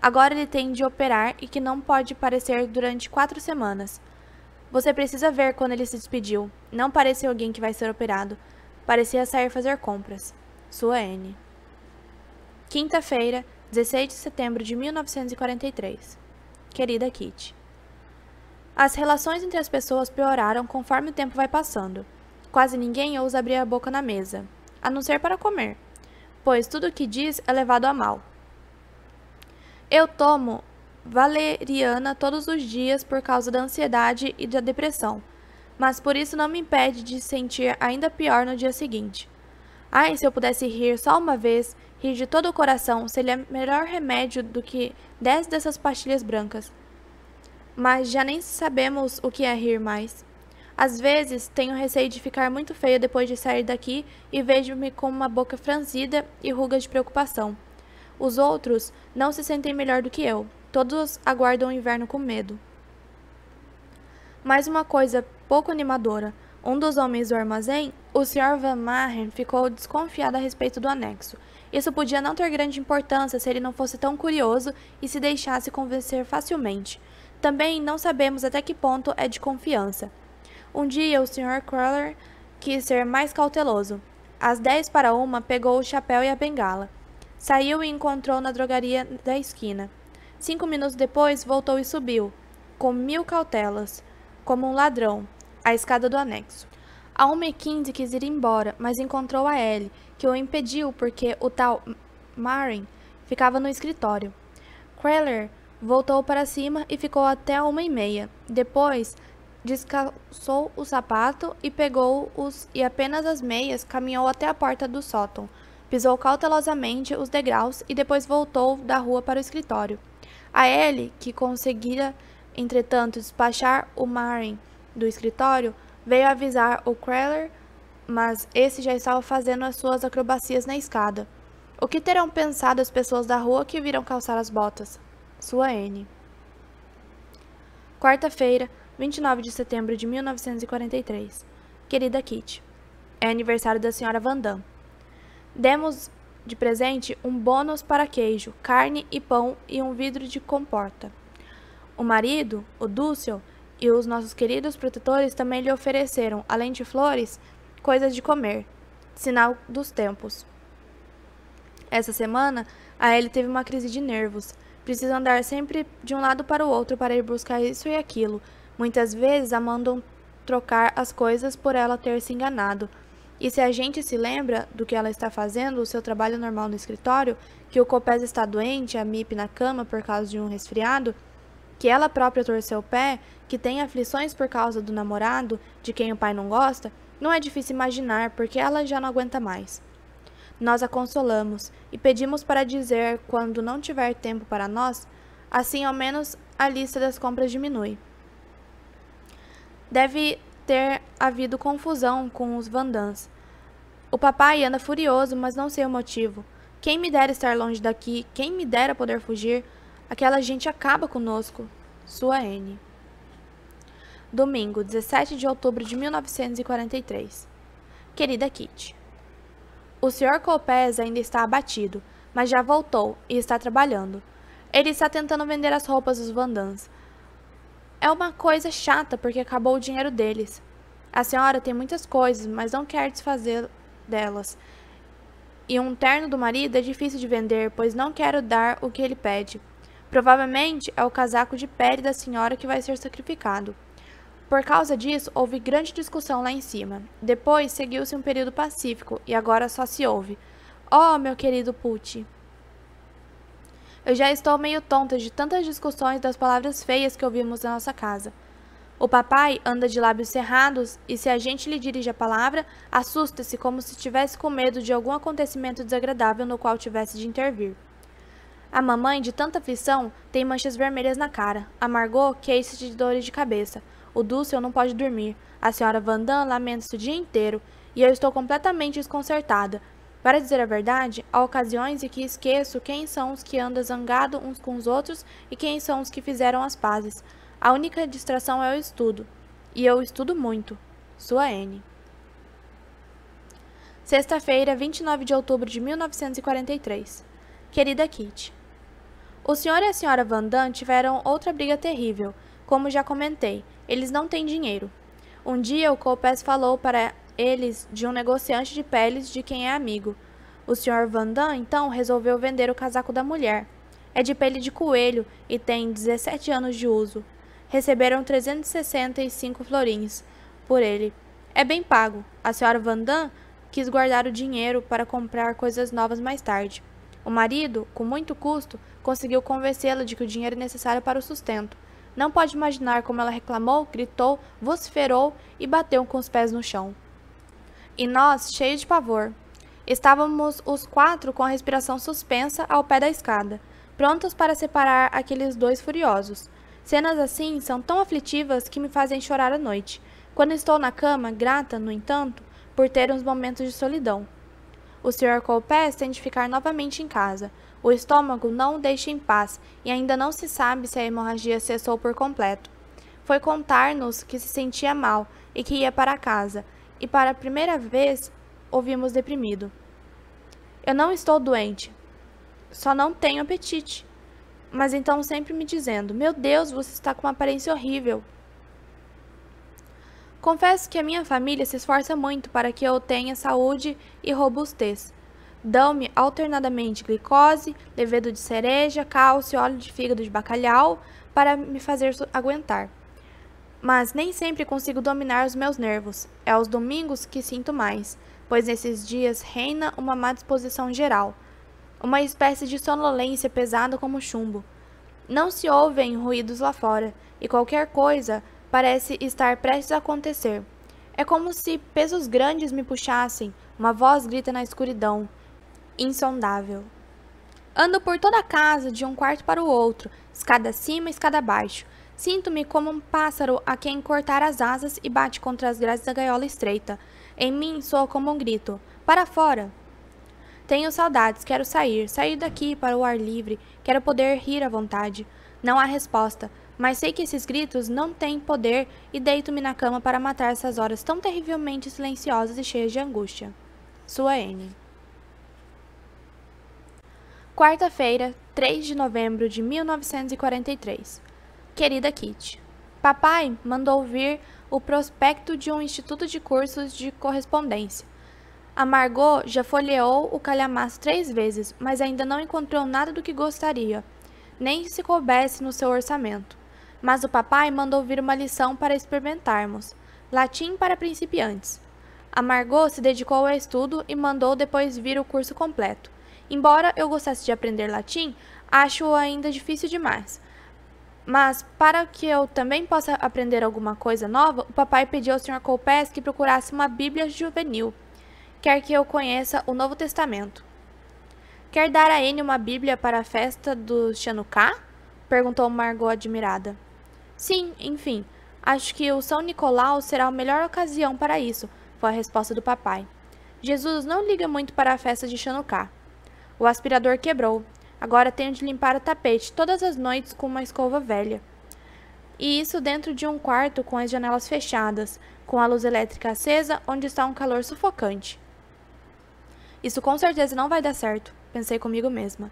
Agora ele tem de operar e que não pode parecer durante quatro semanas. Você precisa ver quando ele se despediu. Não parecia alguém que vai ser operado. Parecia sair fazer compras. Sua N. Quinta-feira, 16 de setembro de 1943. Querida Kitty. As relações entre as pessoas pioraram conforme o tempo vai passando. Quase ninguém ousa abrir a boca na mesa, a não ser para comer pois tudo o que diz é levado a mal. Eu tomo valeriana todos os dias por causa da ansiedade e da depressão, mas por isso não me impede de sentir ainda pior no dia seguinte. Ai, se eu pudesse rir só uma vez, rir de todo o coração, seria melhor remédio do que dez dessas pastilhas brancas. Mas já nem sabemos o que é rir mais. Às vezes, tenho receio de ficar muito feia depois de sair daqui e vejo-me com uma boca franzida e rugas de preocupação. Os outros não se sentem melhor do que eu. Todos aguardam o inverno com medo. Mais uma coisa pouco animadora. Um dos homens do armazém, o Sr. Van Maren, ficou desconfiado a respeito do anexo. Isso podia não ter grande importância se ele não fosse tão curioso e se deixasse convencer facilmente. Também não sabemos até que ponto é de confiança. Um dia o Sr. Crawler quis ser mais cauteloso. Às dez para uma, pegou o chapéu e a bengala. Saiu e encontrou na drogaria da esquina. Cinco minutos depois, voltou e subiu, com mil cautelas, como um ladrão, a escada do anexo. A 1h15 quis ir embora, mas encontrou a Ellie, que o impediu porque o tal Marin ficava no escritório. Kreller voltou para cima e ficou até uma e meia. Depois, descalçou o sapato e pegou-os e apenas as meias caminhou até a porta do sótão. Pisou cautelosamente os degraus e depois voltou da rua para o escritório. A Ellie, que conseguira, entretanto, despachar o Marin do escritório, veio avisar o Kreller, mas esse já estava fazendo as suas acrobacias na escada. O que terão pensado as pessoas da rua que viram calçar as botas? Sua N. Quarta-feira, 29 de setembro de 1943. Querida Kitty, é aniversário da senhora Van Damme. Demos de presente um bônus para queijo, carne e pão e um vidro de comporta. O marido, o Dussel, e os nossos queridos protetores também lhe ofereceram, além de flores, coisas de comer, sinal dos tempos. Essa semana, a Ellie teve uma crise de nervos. Precisa andar sempre de um lado para o outro para ir buscar isso e aquilo, Muitas vezes a mandam trocar as coisas por ela ter se enganado. E se a gente se lembra do que ela está fazendo, o seu trabalho normal no escritório, que o Copés está doente, a MIP na cama por causa de um resfriado, que ela própria torceu o pé, que tem aflições por causa do namorado, de quem o pai não gosta, não é difícil imaginar, porque ela já não aguenta mais. Nós a consolamos e pedimos para dizer, quando não tiver tempo para nós, assim ao menos a lista das compras diminui deve ter havido confusão com os Vandans. O papai anda furioso, mas não sei o motivo. Quem me dera estar longe daqui, quem me dera poder fugir, aquela gente acaba conosco. Sua N. Domingo, 17 de outubro de 1943. Querida Kitty, o Sr. Copés ainda está abatido, mas já voltou e está trabalhando. Ele está tentando vender as roupas dos Vandans. É uma coisa chata porque acabou o dinheiro deles. A senhora tem muitas coisas, mas não quer desfazer delas. E um terno do marido é difícil de vender, pois não quero dar o que ele pede. Provavelmente é o casaco de pele da senhora que vai ser sacrificado. Por causa disso, houve grande discussão lá em cima. Depois seguiu-se um período pacífico e agora só se ouve: Oh, meu querido Putti! Eu já estou meio tonta de tantas discussões das palavras feias que ouvimos na nossa casa. O papai anda de lábios cerrados e, se a gente lhe dirige a palavra, assusta-se como se estivesse com medo de algum acontecimento desagradável no qual tivesse de intervir. A mamãe, de tanta aflição, tem manchas vermelhas na cara. A Margot queixa de dores de cabeça. O Dulceu não pode dormir. A senhora Vandam lamenta-se o dia inteiro. E eu estou completamente desconcertada, para dizer a verdade, há ocasiões em que esqueço quem são os que andam zangado uns com os outros e quem são os que fizeram as pazes. A única distração é o estudo. E eu estudo muito. Sua N. Sexta-feira, 29 de outubro de 1943. Querida Kitty, o senhor e a senhora Van Damme tiveram outra briga terrível. Como já comentei, eles não têm dinheiro. Um dia o Copes falou para eles de um negociante de peles de quem é amigo. O Sr. Vandam, então, resolveu vender o casaco da mulher. É de pele de coelho e tem 17 anos de uso. Receberam 365 florins por ele. É bem pago. A senhora Vandam quis guardar o dinheiro para comprar coisas novas mais tarde. O marido, com muito custo, conseguiu convencê-la de que o dinheiro é necessário para o sustento. Não pode imaginar como ela reclamou, gritou, vociferou e bateu com os pés no chão e nós cheios de pavor. Estávamos os quatro com a respiração suspensa ao pé da escada, prontos para separar aqueles dois furiosos. Cenas assim são tão aflitivas que me fazem chorar à noite. Quando estou na cama, grata, no entanto, por ter uns momentos de solidão. O Sr. Colpés tem de ficar novamente em casa. O estômago não o deixa em paz e ainda não se sabe se a hemorragia cessou por completo. Foi contar-nos que se sentia mal e que ia para casa, e para a primeira vez ouvimos deprimido. Eu não estou doente, só não tenho apetite. Mas então sempre me dizendo: Meu Deus, você está com uma aparência horrível. Confesso que a minha família se esforça muito para que eu tenha saúde e robustez. Dão-me alternadamente glicose, levedo de cereja, cálcio, óleo de fígado de bacalhau para me fazer aguentar. Mas nem sempre consigo dominar os meus nervos. É aos domingos que sinto mais, pois nesses dias reina uma má disposição geral, uma espécie de sonolência pesada como chumbo. Não se ouvem ruídos lá fora, e qualquer coisa parece estar prestes a acontecer. É como se pesos grandes me puxassem, uma voz grita na escuridão, insondável. Ando por toda a casa, de um quarto para o outro, escada acima, escada abaixo. Sinto-me como um pássaro a quem cortar as asas e bate contra as grades da gaiola estreita. Em mim soa como um grito: Para fora! Tenho saudades, quero sair, sair daqui para o ar livre, quero poder rir à vontade. Não há resposta, mas sei que esses gritos não têm poder e deito-me na cama para matar essas horas tão terrivelmente silenciosas e cheias de angústia. Sua N. Quarta-feira, 3 de novembro de 1943. Querida Kit, papai mandou vir o prospecto de um instituto de cursos de correspondência. A Margot já folheou o calhamaço três vezes, mas ainda não encontrou nada do que gostaria, nem que se coubesse no seu orçamento. Mas o papai mandou vir uma lição para experimentarmos: latim para principiantes. A Margot se dedicou ao estudo e mandou depois vir o curso completo. Embora eu gostasse de aprender latim, acho-o ainda difícil demais. Mas, para que eu também possa aprender alguma coisa nova, o papai pediu ao Sr. Colpes que procurasse uma Bíblia juvenil. Quer que eu conheça o Novo Testamento. Quer dar a Anne uma Bíblia para a festa do Chanukah? Perguntou Margot admirada. Sim, enfim, acho que o São Nicolau será a melhor ocasião para isso, foi a resposta do papai. Jesus não liga muito para a festa de Chanukah. O aspirador quebrou Agora tenho de limpar o tapete todas as noites com uma escova velha. E isso dentro de um quarto com as janelas fechadas, com a luz elétrica acesa, onde está um calor sufocante. Isso com certeza não vai dar certo, pensei comigo mesma.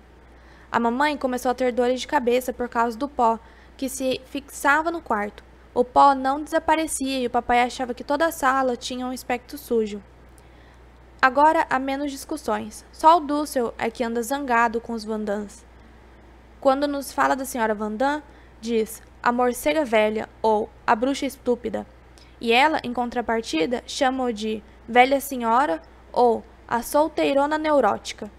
A mamãe começou a ter dores de cabeça por causa do pó que se fixava no quarto. O pó não desaparecia e o papai achava que toda a sala tinha um aspecto sujo. Agora há menos discussões. Só o Dussel é que anda zangado com os Vandans. Quando nos fala da senhora Vandan, diz a morcega velha ou a bruxa estúpida. E ela, em contrapartida, chama-o de velha senhora ou a solteirona neurótica.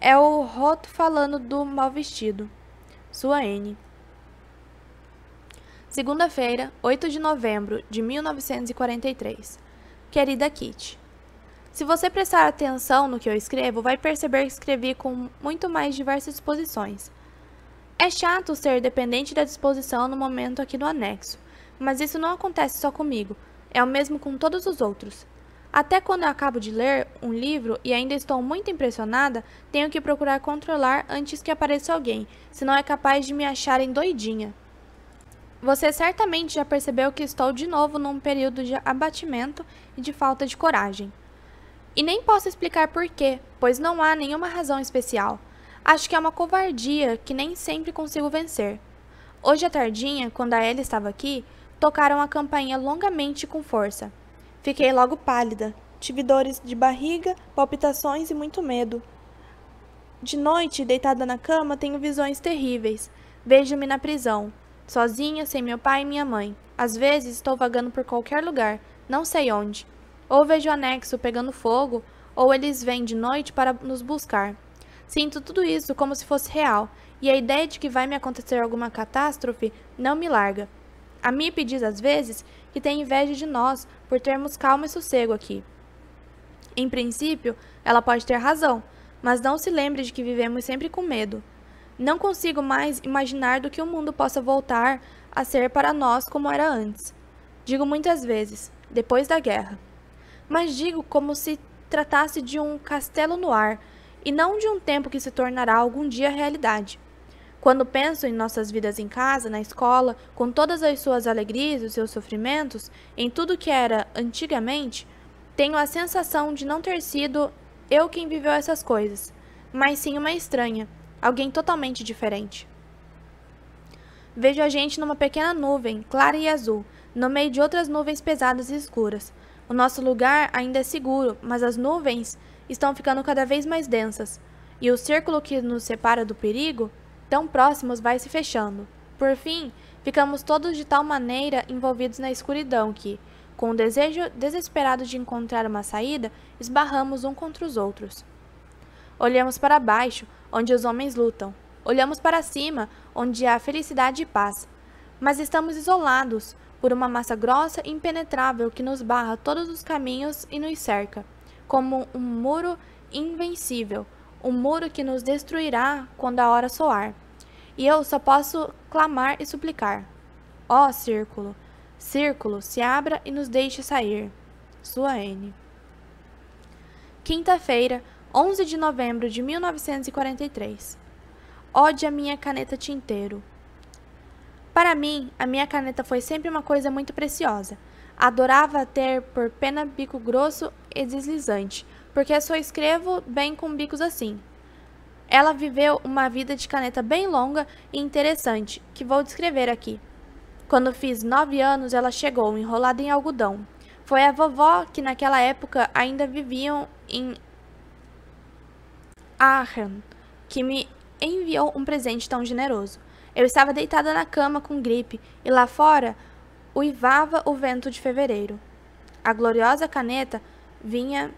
É o Roto falando do mal vestido. Sua N. Segunda-feira, 8 de novembro de 1943. Querida Kitty. Se você prestar atenção no que eu escrevo, vai perceber que escrevi com muito mais diversas disposições. É chato ser dependente da disposição no momento aqui no anexo, mas isso não acontece só comigo, é o mesmo com todos os outros. Até quando eu acabo de ler um livro e ainda estou muito impressionada, tenho que procurar controlar antes que apareça alguém, senão é capaz de me acharem doidinha. Você certamente já percebeu que estou de novo num período de abatimento e de falta de coragem. E nem posso explicar porquê, pois não há nenhuma razão especial. Acho que é uma covardia que nem sempre consigo vencer. Hoje à tardinha, quando a Ellie estava aqui, tocaram a campainha longamente com força. Fiquei logo pálida. Tive dores de barriga, palpitações e muito medo. De noite, deitada na cama, tenho visões terríveis. Vejo-me na prisão, sozinha, sem meu pai e minha mãe. Às vezes estou vagando por qualquer lugar, não sei onde. Ou vejo o anexo pegando fogo, ou eles vêm de noite para nos buscar. Sinto tudo isso como se fosse real, e a ideia de que vai me acontecer alguma catástrofe não me larga. A MIP diz às vezes que tem inveja de nós por termos calma e sossego aqui. Em princípio, ela pode ter razão, mas não se lembre de que vivemos sempre com medo. Não consigo mais imaginar do que o mundo possa voltar a ser para nós como era antes. Digo muitas vezes, depois da guerra mas digo como se tratasse de um castelo no ar e não de um tempo que se tornará algum dia realidade. Quando penso em nossas vidas em casa, na escola, com todas as suas alegrias e os seus sofrimentos, em tudo que era antigamente, tenho a sensação de não ter sido eu quem viveu essas coisas, mas sim uma estranha, alguém totalmente diferente. Vejo a gente numa pequena nuvem, clara e azul, no meio de outras nuvens pesadas e escuras, o nosso lugar ainda é seguro, mas as nuvens estão ficando cada vez mais densas, e o círculo que nos separa do perigo, tão próximos, vai se fechando. Por fim, ficamos todos de tal maneira envolvidos na escuridão que, com o desejo desesperado de encontrar uma saída, esbarramos um contra os outros. Olhamos para baixo, onde os homens lutam. Olhamos para cima, onde há felicidade e paz. Mas estamos isolados, por uma massa grossa e impenetrável que nos barra todos os caminhos e nos cerca, como um muro invencível, um muro que nos destruirá quando a hora soar. E eu só posso clamar e suplicar. Ó oh, círculo, círculo, se abra e nos deixe sair. Sua N. Quinta-feira, 11 de novembro de 1943. Ode a minha caneta tinteiro. Para mim, a minha caneta foi sempre uma coisa muito preciosa. Adorava ter por pena bico grosso e deslizante, porque só escrevo bem com bicos assim. Ela viveu uma vida de caneta bem longa e interessante, que vou descrever aqui. Quando fiz nove anos, ela chegou enrolada em algodão. Foi a vovó que naquela época ainda viviam em Aachen, que me enviou um presente tão generoso. Eu estava deitada na cama com gripe e lá fora uivava o vento de fevereiro. A gloriosa caneta vinha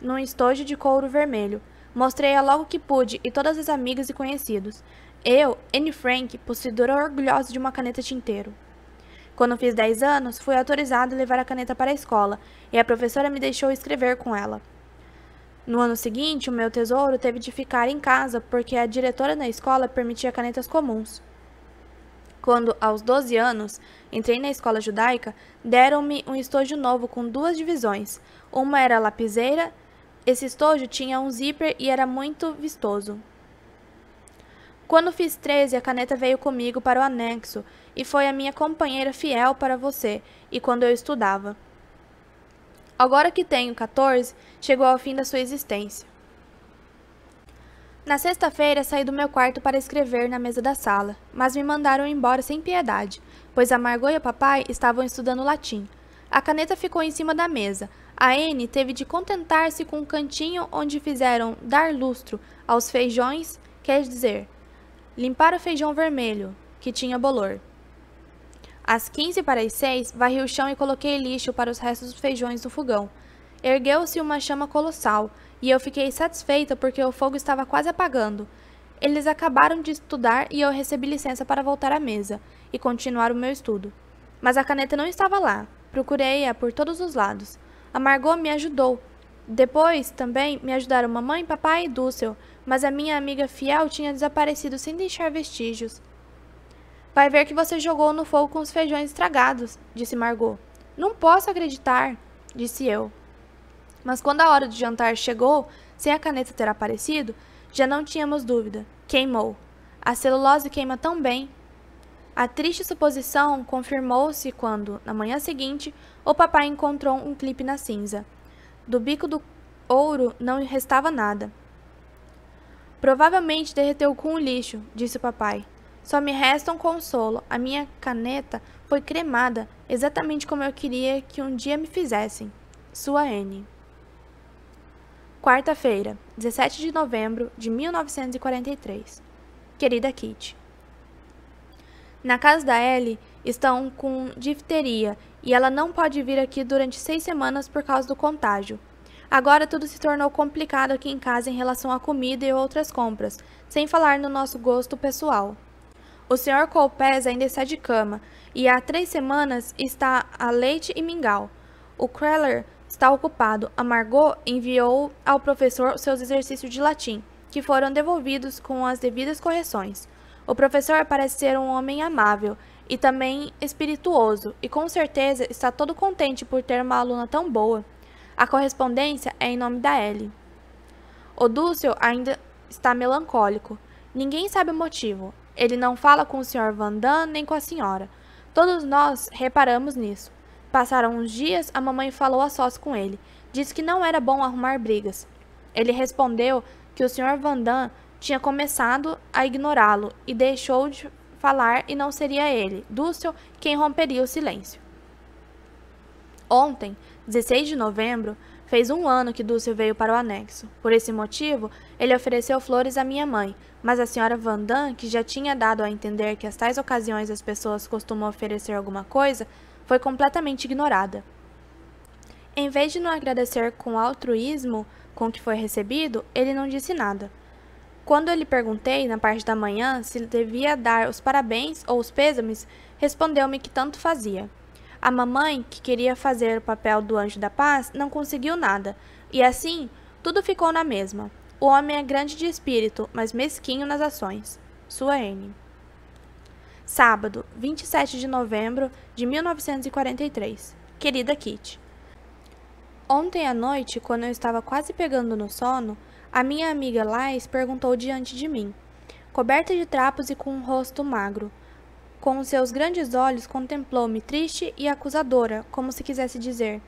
num estojo de couro vermelho. Mostrei-a logo que pude e todas as amigas e conhecidos. Eu, Anne Frank, possuidora orgulhosa de uma caneta tinteiro. Quando fiz 10 anos, fui autorizado a levar a caneta para a escola e a professora me deixou escrever com ela. No ano seguinte, o meu tesouro teve de ficar em casa porque a diretora da escola permitia canetas comuns. Quando, aos 12 anos, entrei na escola judaica, deram-me um estojo novo com duas divisões. Uma era lapiseira, esse estojo tinha um zíper e era muito vistoso. Quando fiz 13, a caneta veio comigo para o anexo e foi a minha companheira fiel para você e quando eu estudava. Agora que tenho 14, chegou ao fim da sua existência. Na sexta-feira, saí do meu quarto para escrever na mesa da sala, mas me mandaram embora sem piedade, pois a Margot e o papai estavam estudando latim. A caneta ficou em cima da mesa. A N teve de contentar-se com um cantinho onde fizeram dar lustro aos feijões, quer dizer, limpar o feijão vermelho, que tinha bolor. Às 15 para as 6, varri o chão e coloquei lixo para os restos dos feijões do fogão. Ergueu-se uma chama colossal, e eu fiquei satisfeita porque o fogo estava quase apagando. Eles acabaram de estudar e eu recebi licença para voltar à mesa e continuar o meu estudo. Mas a caneta não estava lá. Procurei-a por todos os lados. A Margot me ajudou. Depois, também, me ajudaram mamãe, papai e Dussel, mas a minha amiga fiel tinha desaparecido sem deixar vestígios. Vai ver que você jogou no fogo com os feijões estragados, disse Margot. Não posso acreditar, disse eu. Mas quando a hora de jantar chegou, sem a caneta ter aparecido, já não tínhamos dúvida. Queimou. A celulose queima tão bem. A triste suposição confirmou-se quando, na manhã seguinte, o papai encontrou um clipe na cinza. Do bico do ouro não restava nada. Provavelmente derreteu com o lixo, disse o papai. Só me resta um consolo. A minha caneta foi cremada, exatamente como eu queria que um dia me fizessem. Sua N. Quarta-feira, 17 de novembro de 1943. Querida Kitty. Na casa da Ellie estão com difteria e ela não pode vir aqui durante seis semanas por causa do contágio. Agora tudo se tornou complicado aqui em casa em relação à comida e outras compras, sem falar no nosso gosto pessoal. O senhor Colpés ainda está de cama, e há três semanas está a leite e mingau. O Kreller está ocupado. A Margot enviou ao professor seus exercícios de latim, que foram devolvidos com as devidas correções. O professor parece ser um homem amável e também espirituoso, e com certeza está todo contente por ter uma aluna tão boa. A correspondência é em nome da Ellie. O Dúcio ainda está melancólico. Ninguém sabe o motivo. Ele não fala com o Sr. Vandam nem com a senhora. Todos nós reparamos nisso. Passaram uns dias, a mamãe falou a sós com ele. Disse que não era bom arrumar brigas. Ele respondeu que o Sr. Vandam tinha começado a ignorá-lo e deixou de falar e não seria ele, Dúcio, quem romperia o silêncio. Ontem, 16 de novembro, fez um ano que Dúcio veio para o anexo. Por esse motivo, ele ofereceu flores à minha mãe, mas a senhora Van Damme, que já tinha dado a entender que às tais ocasiões as pessoas costumam oferecer alguma coisa, foi completamente ignorada. Em vez de não agradecer com altruísmo com que foi recebido, ele não disse nada. Quando eu lhe perguntei, na parte da manhã, se devia dar os parabéns ou os pêsames, respondeu-me que tanto fazia. A mamãe, que queria fazer o papel do anjo da paz, não conseguiu nada, e assim tudo ficou na mesma. O homem é grande de espírito, mas mesquinho nas ações. Sua N. Sábado, 27 de novembro de 1943. Querida Kitty. Ontem à noite, quando eu estava quase pegando no sono, a minha amiga Lais perguntou diante de mim, coberta de trapos e com um rosto magro. Com os seus grandes olhos, contemplou-me triste e acusadora, como se quisesse dizer: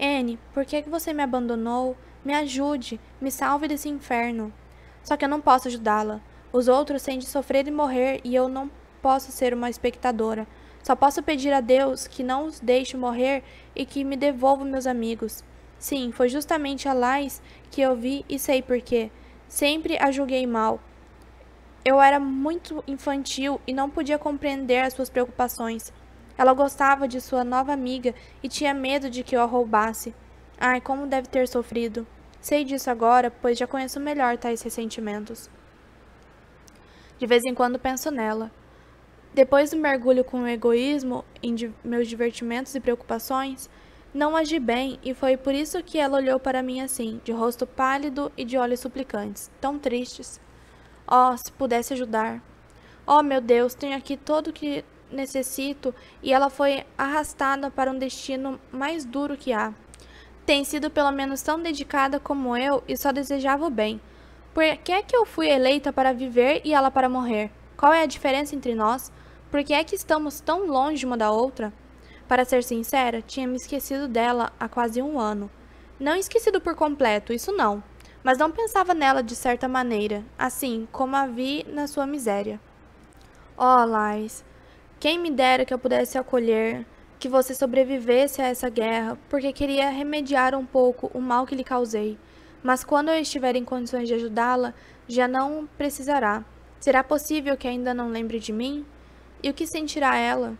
N, por que você me abandonou? Me ajude, me salve desse inferno. Só que eu não posso ajudá-la. Os outros têm de sofrer e morrer e eu não posso ser uma espectadora. Só posso pedir a Deus que não os deixe morrer e que me devolva meus amigos. Sim, foi justamente a Lais que eu vi e sei porquê. Sempre a julguei mal. Eu era muito infantil e não podia compreender as suas preocupações. Ela gostava de sua nova amiga e tinha medo de que eu a roubasse. Ai, como deve ter sofrido. Sei disso agora, pois já conheço melhor tais ressentimentos. De vez em quando penso nela. Depois do mergulho com o egoísmo em di meus divertimentos e preocupações, não agi bem e foi por isso que ela olhou para mim assim, de rosto pálido e de olhos suplicantes, tão tristes. Oh, se pudesse ajudar. Oh, meu Deus, tenho aqui tudo o que necessito e ela foi arrastada para um destino mais duro que há tem sido pelo menos tão dedicada como eu e só desejava o bem. Por que é que eu fui eleita para viver e ela para morrer? Qual é a diferença entre nós? Por que é que estamos tão longe uma da outra? Para ser sincera, tinha me esquecido dela há quase um ano. Não esquecido por completo, isso não, mas não pensava nela de certa maneira, assim como a vi na sua miséria. Oh, Lais, quem me dera que eu pudesse acolher, que você sobrevivesse a essa guerra, porque queria remediar um pouco o mal que lhe causei. Mas quando eu estiver em condições de ajudá-la, já não precisará. Será possível que ainda não lembre de mim? E o que sentirá ela?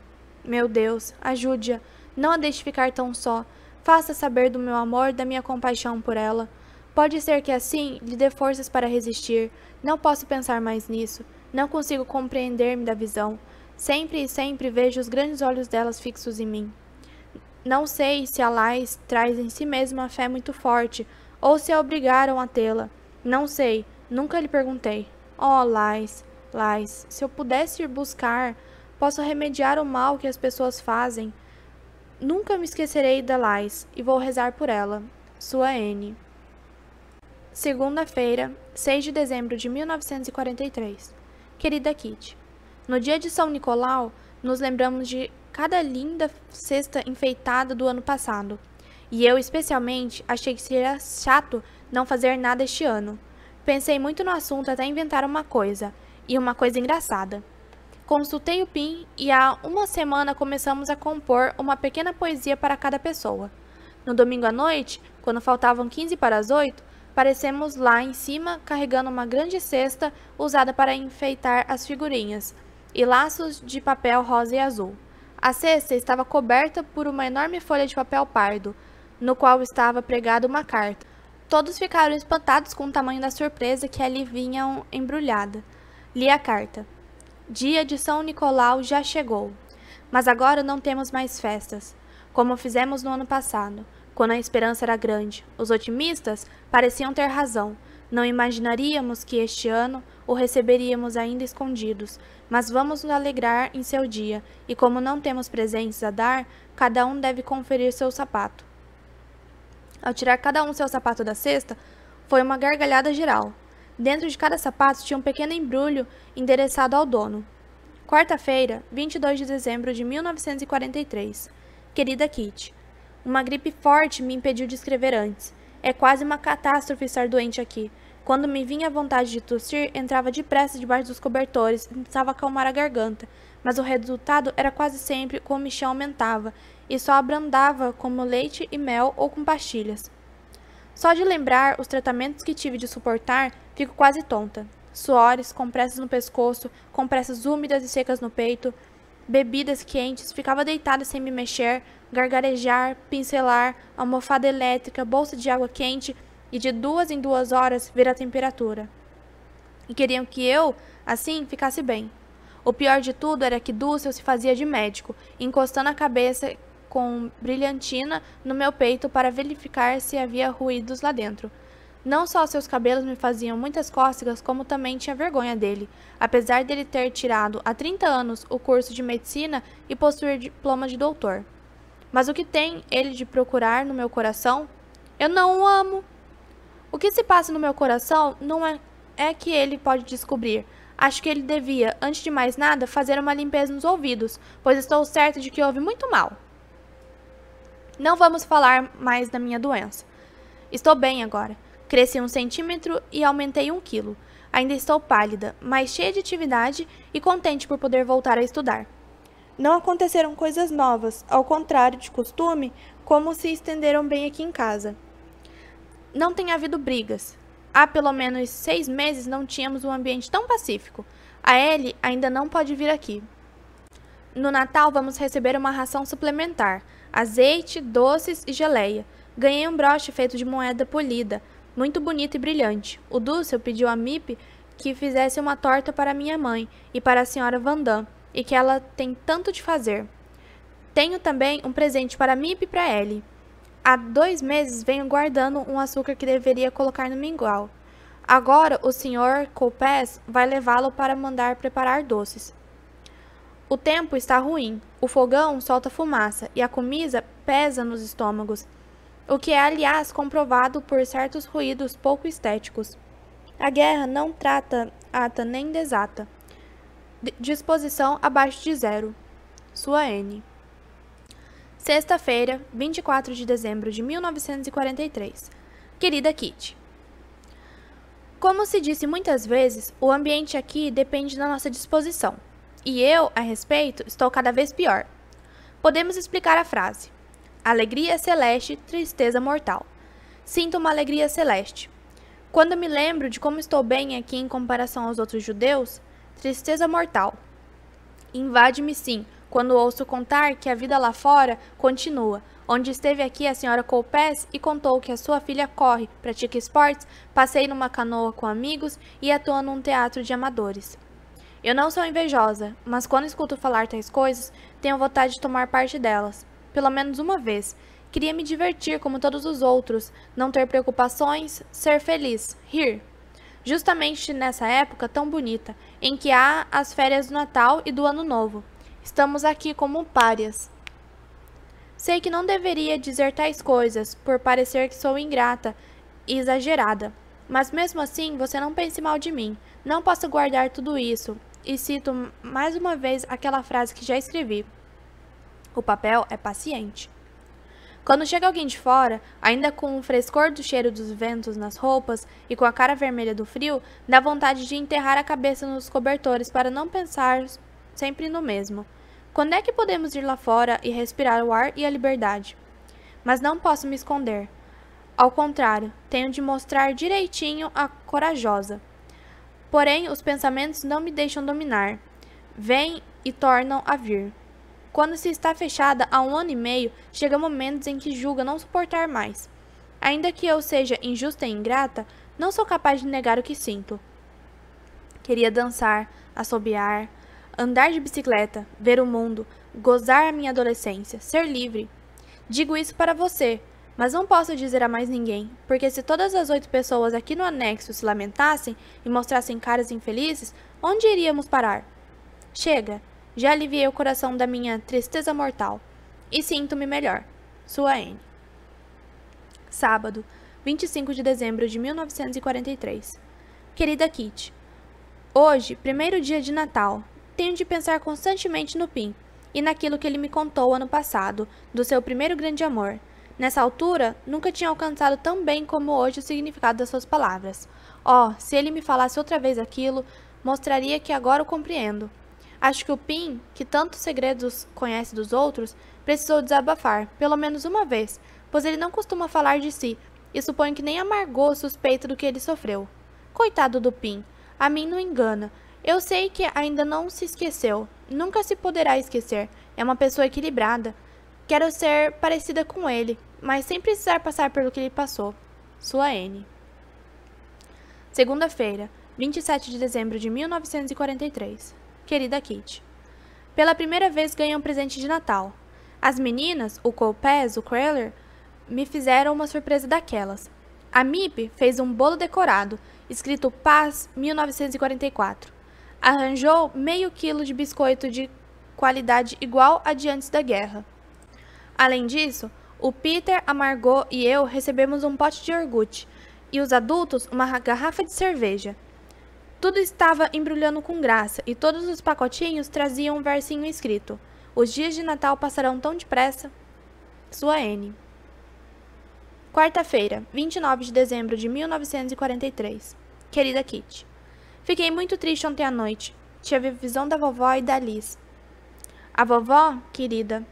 Meu Deus, ajude-a, não a deixe ficar tão só. Faça saber do meu amor, da minha compaixão por ela. Pode ser que assim lhe dê forças para resistir. Não posso pensar mais nisso. Não consigo compreender-me da visão. Sempre e sempre vejo os grandes olhos delas fixos em mim. Não sei se a Lais traz em si mesma uma fé muito forte, ou se a obrigaram a tê-la. Não sei, nunca lhe perguntei. Oh, Lais, Lais, se eu pudesse ir buscar, posso remediar o mal que as pessoas fazem. Nunca me esquecerei da Lais e vou rezar por ela. Sua N. Segunda-feira, 6 de dezembro de 1943. Querida Kitty, no dia de São Nicolau, nos lembramos de cada linda cesta enfeitada do ano passado. E eu, especialmente, achei que seria chato não fazer nada este ano. Pensei muito no assunto até inventar uma coisa, e uma coisa engraçada. Consultei o PIN e há uma semana começamos a compor uma pequena poesia para cada pessoa. No domingo à noite, quando faltavam 15 para as 8, parecemos lá em cima carregando uma grande cesta usada para enfeitar as figurinhas, e laços de papel rosa e azul. A cesta estava coberta por uma enorme folha de papel pardo, no qual estava pregada uma carta. Todos ficaram espantados com o tamanho da surpresa que ali vinha embrulhada. Li a carta. Dia de São Nicolau já chegou, mas agora não temos mais festas, como fizemos no ano passado, quando a esperança era grande. Os otimistas pareciam ter razão. Não imaginaríamos que este ano o receberíamos ainda escondidos, mas vamos nos alegrar em seu dia, e como não temos presentes a dar, cada um deve conferir seu sapato. Ao tirar cada um seu sapato da cesta, foi uma gargalhada geral. Dentro de cada sapato tinha um pequeno embrulho endereçado ao dono. Quarta-feira, 22 de dezembro de 1943. Querida Kitty, uma gripe forte me impediu de escrever antes. É quase uma catástrofe estar doente aqui. Quando me vinha a vontade de tossir, entrava depressa debaixo dos cobertores, e tentava acalmar a garganta, mas o resultado era quase sempre que o comichão aumentava e só abrandava como leite e mel ou com pastilhas. Só de lembrar os tratamentos que tive de suportar, fico quase tonta. Suores, compressas no pescoço, compressas úmidas e secas no peito, bebidas quentes, ficava deitada sem me mexer, gargarejar, pincelar, almofada elétrica, bolsa de água quente e de duas em duas horas ver a temperatura. E queriam que eu, assim, ficasse bem. O pior de tudo era que Dulce se fazia de médico, encostando a cabeça com brilhantina no meu peito para verificar se havia ruídos lá dentro. Não só seus cabelos me faziam muitas cócegas, como também tinha vergonha dele, apesar dele ter tirado há 30 anos o curso de medicina e possuir diploma de doutor. Mas o que tem ele de procurar no meu coração? Eu não o amo, o que se passa no meu coração não é, é que ele pode descobrir. Acho que ele devia, antes de mais nada, fazer uma limpeza nos ouvidos, pois estou certo de que houve muito mal. Não vamos falar mais da minha doença. Estou bem agora. Cresci um centímetro e aumentei um quilo. Ainda estou pálida, mas cheia de atividade e contente por poder voltar a estudar. Não aconteceram coisas novas, ao contrário de costume, como se estenderam bem aqui em casa não tem havido brigas. Há pelo menos seis meses não tínhamos um ambiente tão pacífico. A Ellie ainda não pode vir aqui. No Natal vamos receber uma ração suplementar: azeite, doces e geleia. Ganhei um broche feito de moeda polida, muito bonito e brilhante. O Dulce pediu a Mip que fizesse uma torta para minha mãe e para a senhora Vandam, e que ela tem tanto de fazer. Tenho também um presente para Mip e para Ellie. Há dois meses venho guardando um açúcar que deveria colocar no mingau. Agora o senhor Copés vai levá-lo para mandar preparar doces. O tempo está ruim, o fogão solta fumaça e a comida pesa nos estômagos, o que é, aliás, comprovado por certos ruídos pouco estéticos. A guerra não trata ata nem desata. D disposição abaixo de zero. Sua N. Sexta-feira, 24 de dezembro de 1943. Querida Kitty. Como se disse muitas vezes, o ambiente aqui depende da nossa disposição. E eu, a respeito, estou cada vez pior. Podemos explicar a frase: Alegria celeste, tristeza mortal. Sinto uma alegria celeste. Quando me lembro de como estou bem aqui em comparação aos outros judeus, tristeza mortal. Invade-me sim quando ouço contar que a vida lá fora continua. Onde esteve aqui a senhora Colpés e contou que a sua filha corre, pratica esportes, passeia numa canoa com amigos e atua num teatro de amadores. Eu não sou invejosa, mas quando escuto falar tais coisas, tenho vontade de tomar parte delas, pelo menos uma vez. Queria me divertir como todos os outros, não ter preocupações, ser feliz, rir. Justamente nessa época tão bonita, em que há as férias do Natal e do Ano Novo. Estamos aqui como párias. Sei que não deveria dizer tais coisas, por parecer que sou ingrata e exagerada. Mas mesmo assim, você não pense mal de mim. Não posso guardar tudo isso. E cito mais uma vez aquela frase que já escrevi. O papel é paciente. Quando chega alguém de fora, ainda com o frescor do cheiro dos ventos nas roupas e com a cara vermelha do frio, dá vontade de enterrar a cabeça nos cobertores para não pensar sempre no mesmo. Quando é que podemos ir lá fora e respirar o ar e a liberdade? Mas não posso me esconder. Ao contrário, tenho de mostrar direitinho a corajosa. Porém, os pensamentos não me deixam dominar. Vêm e tornam a vir. Quando se está fechada há um ano e meio, chega momentos em que julga não suportar mais. Ainda que eu seja injusta e ingrata, não sou capaz de negar o que sinto. Queria dançar, assobiar, andar de bicicleta, ver o mundo, gozar a minha adolescência, ser livre. Digo isso para você, mas não posso dizer a mais ninguém, porque se todas as oito pessoas aqui no anexo se lamentassem e mostrassem caras infelizes, onde iríamos parar? Chega, já aliviei o coração da minha tristeza mortal. E sinto-me melhor. Sua N. Sábado, 25 de dezembro de 1943. Querida Kitty, hoje, primeiro dia de Natal, tenho de pensar constantemente no Pim e naquilo que ele me contou ano passado, do seu primeiro grande amor. Nessa altura, nunca tinha alcançado tão bem como hoje o significado das suas palavras. Oh, se ele me falasse outra vez aquilo, mostraria que agora o compreendo. Acho que o Pim, que tantos segredos conhece dos outros, precisou desabafar, pelo menos uma vez, pois ele não costuma falar de si, e suponho que nem amargou suspeita do que ele sofreu. Coitado do Pim, a mim não engana, eu sei que ainda não se esqueceu, nunca se poderá esquecer. É uma pessoa equilibrada. Quero ser parecida com ele, mas sem precisar passar pelo que ele passou. Sua N. Segunda-feira, 27 de dezembro de 1943. Querida Kit, Pela primeira vez ganhei um presente de Natal. As meninas, o Colpés, o Kreller, me fizeram uma surpresa daquelas. A MIP fez um bolo decorado, escrito Paz 1944 arranjou meio quilo de biscoito de qualidade igual a de antes da guerra. Além disso, o Peter, a Margot e eu recebemos um pote de iogurte e os adultos uma garrafa de cerveja. Tudo estava embrulhando com graça e todos os pacotinhos traziam um versinho escrito: Os dias de Natal passarão tão depressa. Sua N. Quarta-feira, 29 de dezembro de 1943. Querida Kitty. Fiquei muito triste ontem à noite. Tive visão da vovó e da Liz. A vovó, querida,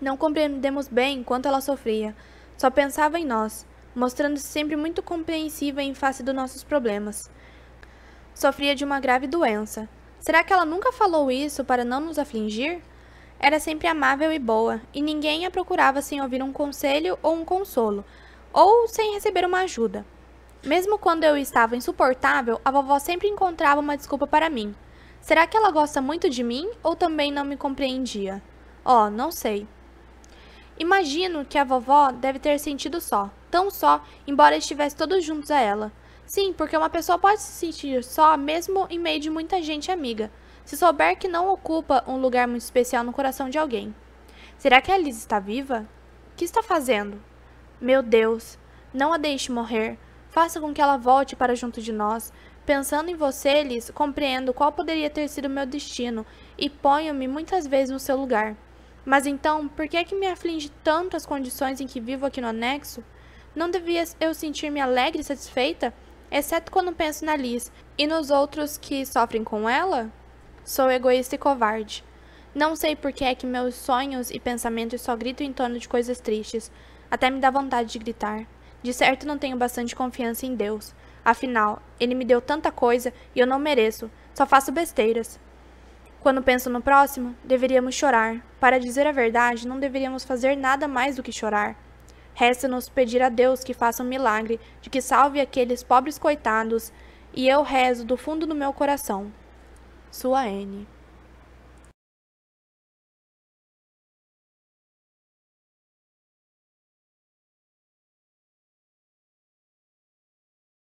não compreendemos bem quanto ela sofria. Só pensava em nós, mostrando-se sempre muito compreensiva em face dos nossos problemas. Sofria de uma grave doença. Será que ela nunca falou isso para não nos afligir? Era sempre amável e boa, e ninguém a procurava sem ouvir um conselho ou um consolo, ou sem receber uma ajuda. Mesmo quando eu estava insuportável, a vovó sempre encontrava uma desculpa para mim. Será que ela gosta muito de mim ou também não me compreendia? Oh, não sei. Imagino que a vovó deve ter sentido só, tão só, embora estivesse todos juntos a ela. Sim, porque uma pessoa pode se sentir só mesmo em meio de muita gente amiga, se souber que não ocupa um lugar muito especial no coração de alguém. Será que a Liz está viva? O que está fazendo? Meu Deus, não a deixe morrer. Faça com que ela volte para junto de nós. Pensando em você, Liz, compreendo qual poderia ter sido meu destino e ponho-me muitas vezes no seu lugar. Mas então, por que é que me aflige tanto as condições em que vivo aqui no anexo? Não devia eu sentir-me alegre e satisfeita? Exceto quando penso na Liz e nos outros que sofrem com ela? Sou egoísta e covarde. Não sei por que é que meus sonhos e pensamentos só gritam em torno de coisas tristes. Até me dá vontade de gritar. De certo não tenho bastante confiança em Deus. Afinal, ele me deu tanta coisa e eu não mereço, só faço besteiras. Quando penso no próximo, deveríamos chorar. Para dizer a verdade, não deveríamos fazer nada mais do que chorar. Resta-nos pedir a Deus que faça um milagre, de que salve aqueles pobres coitados, e eu rezo do fundo do meu coração. Sua N.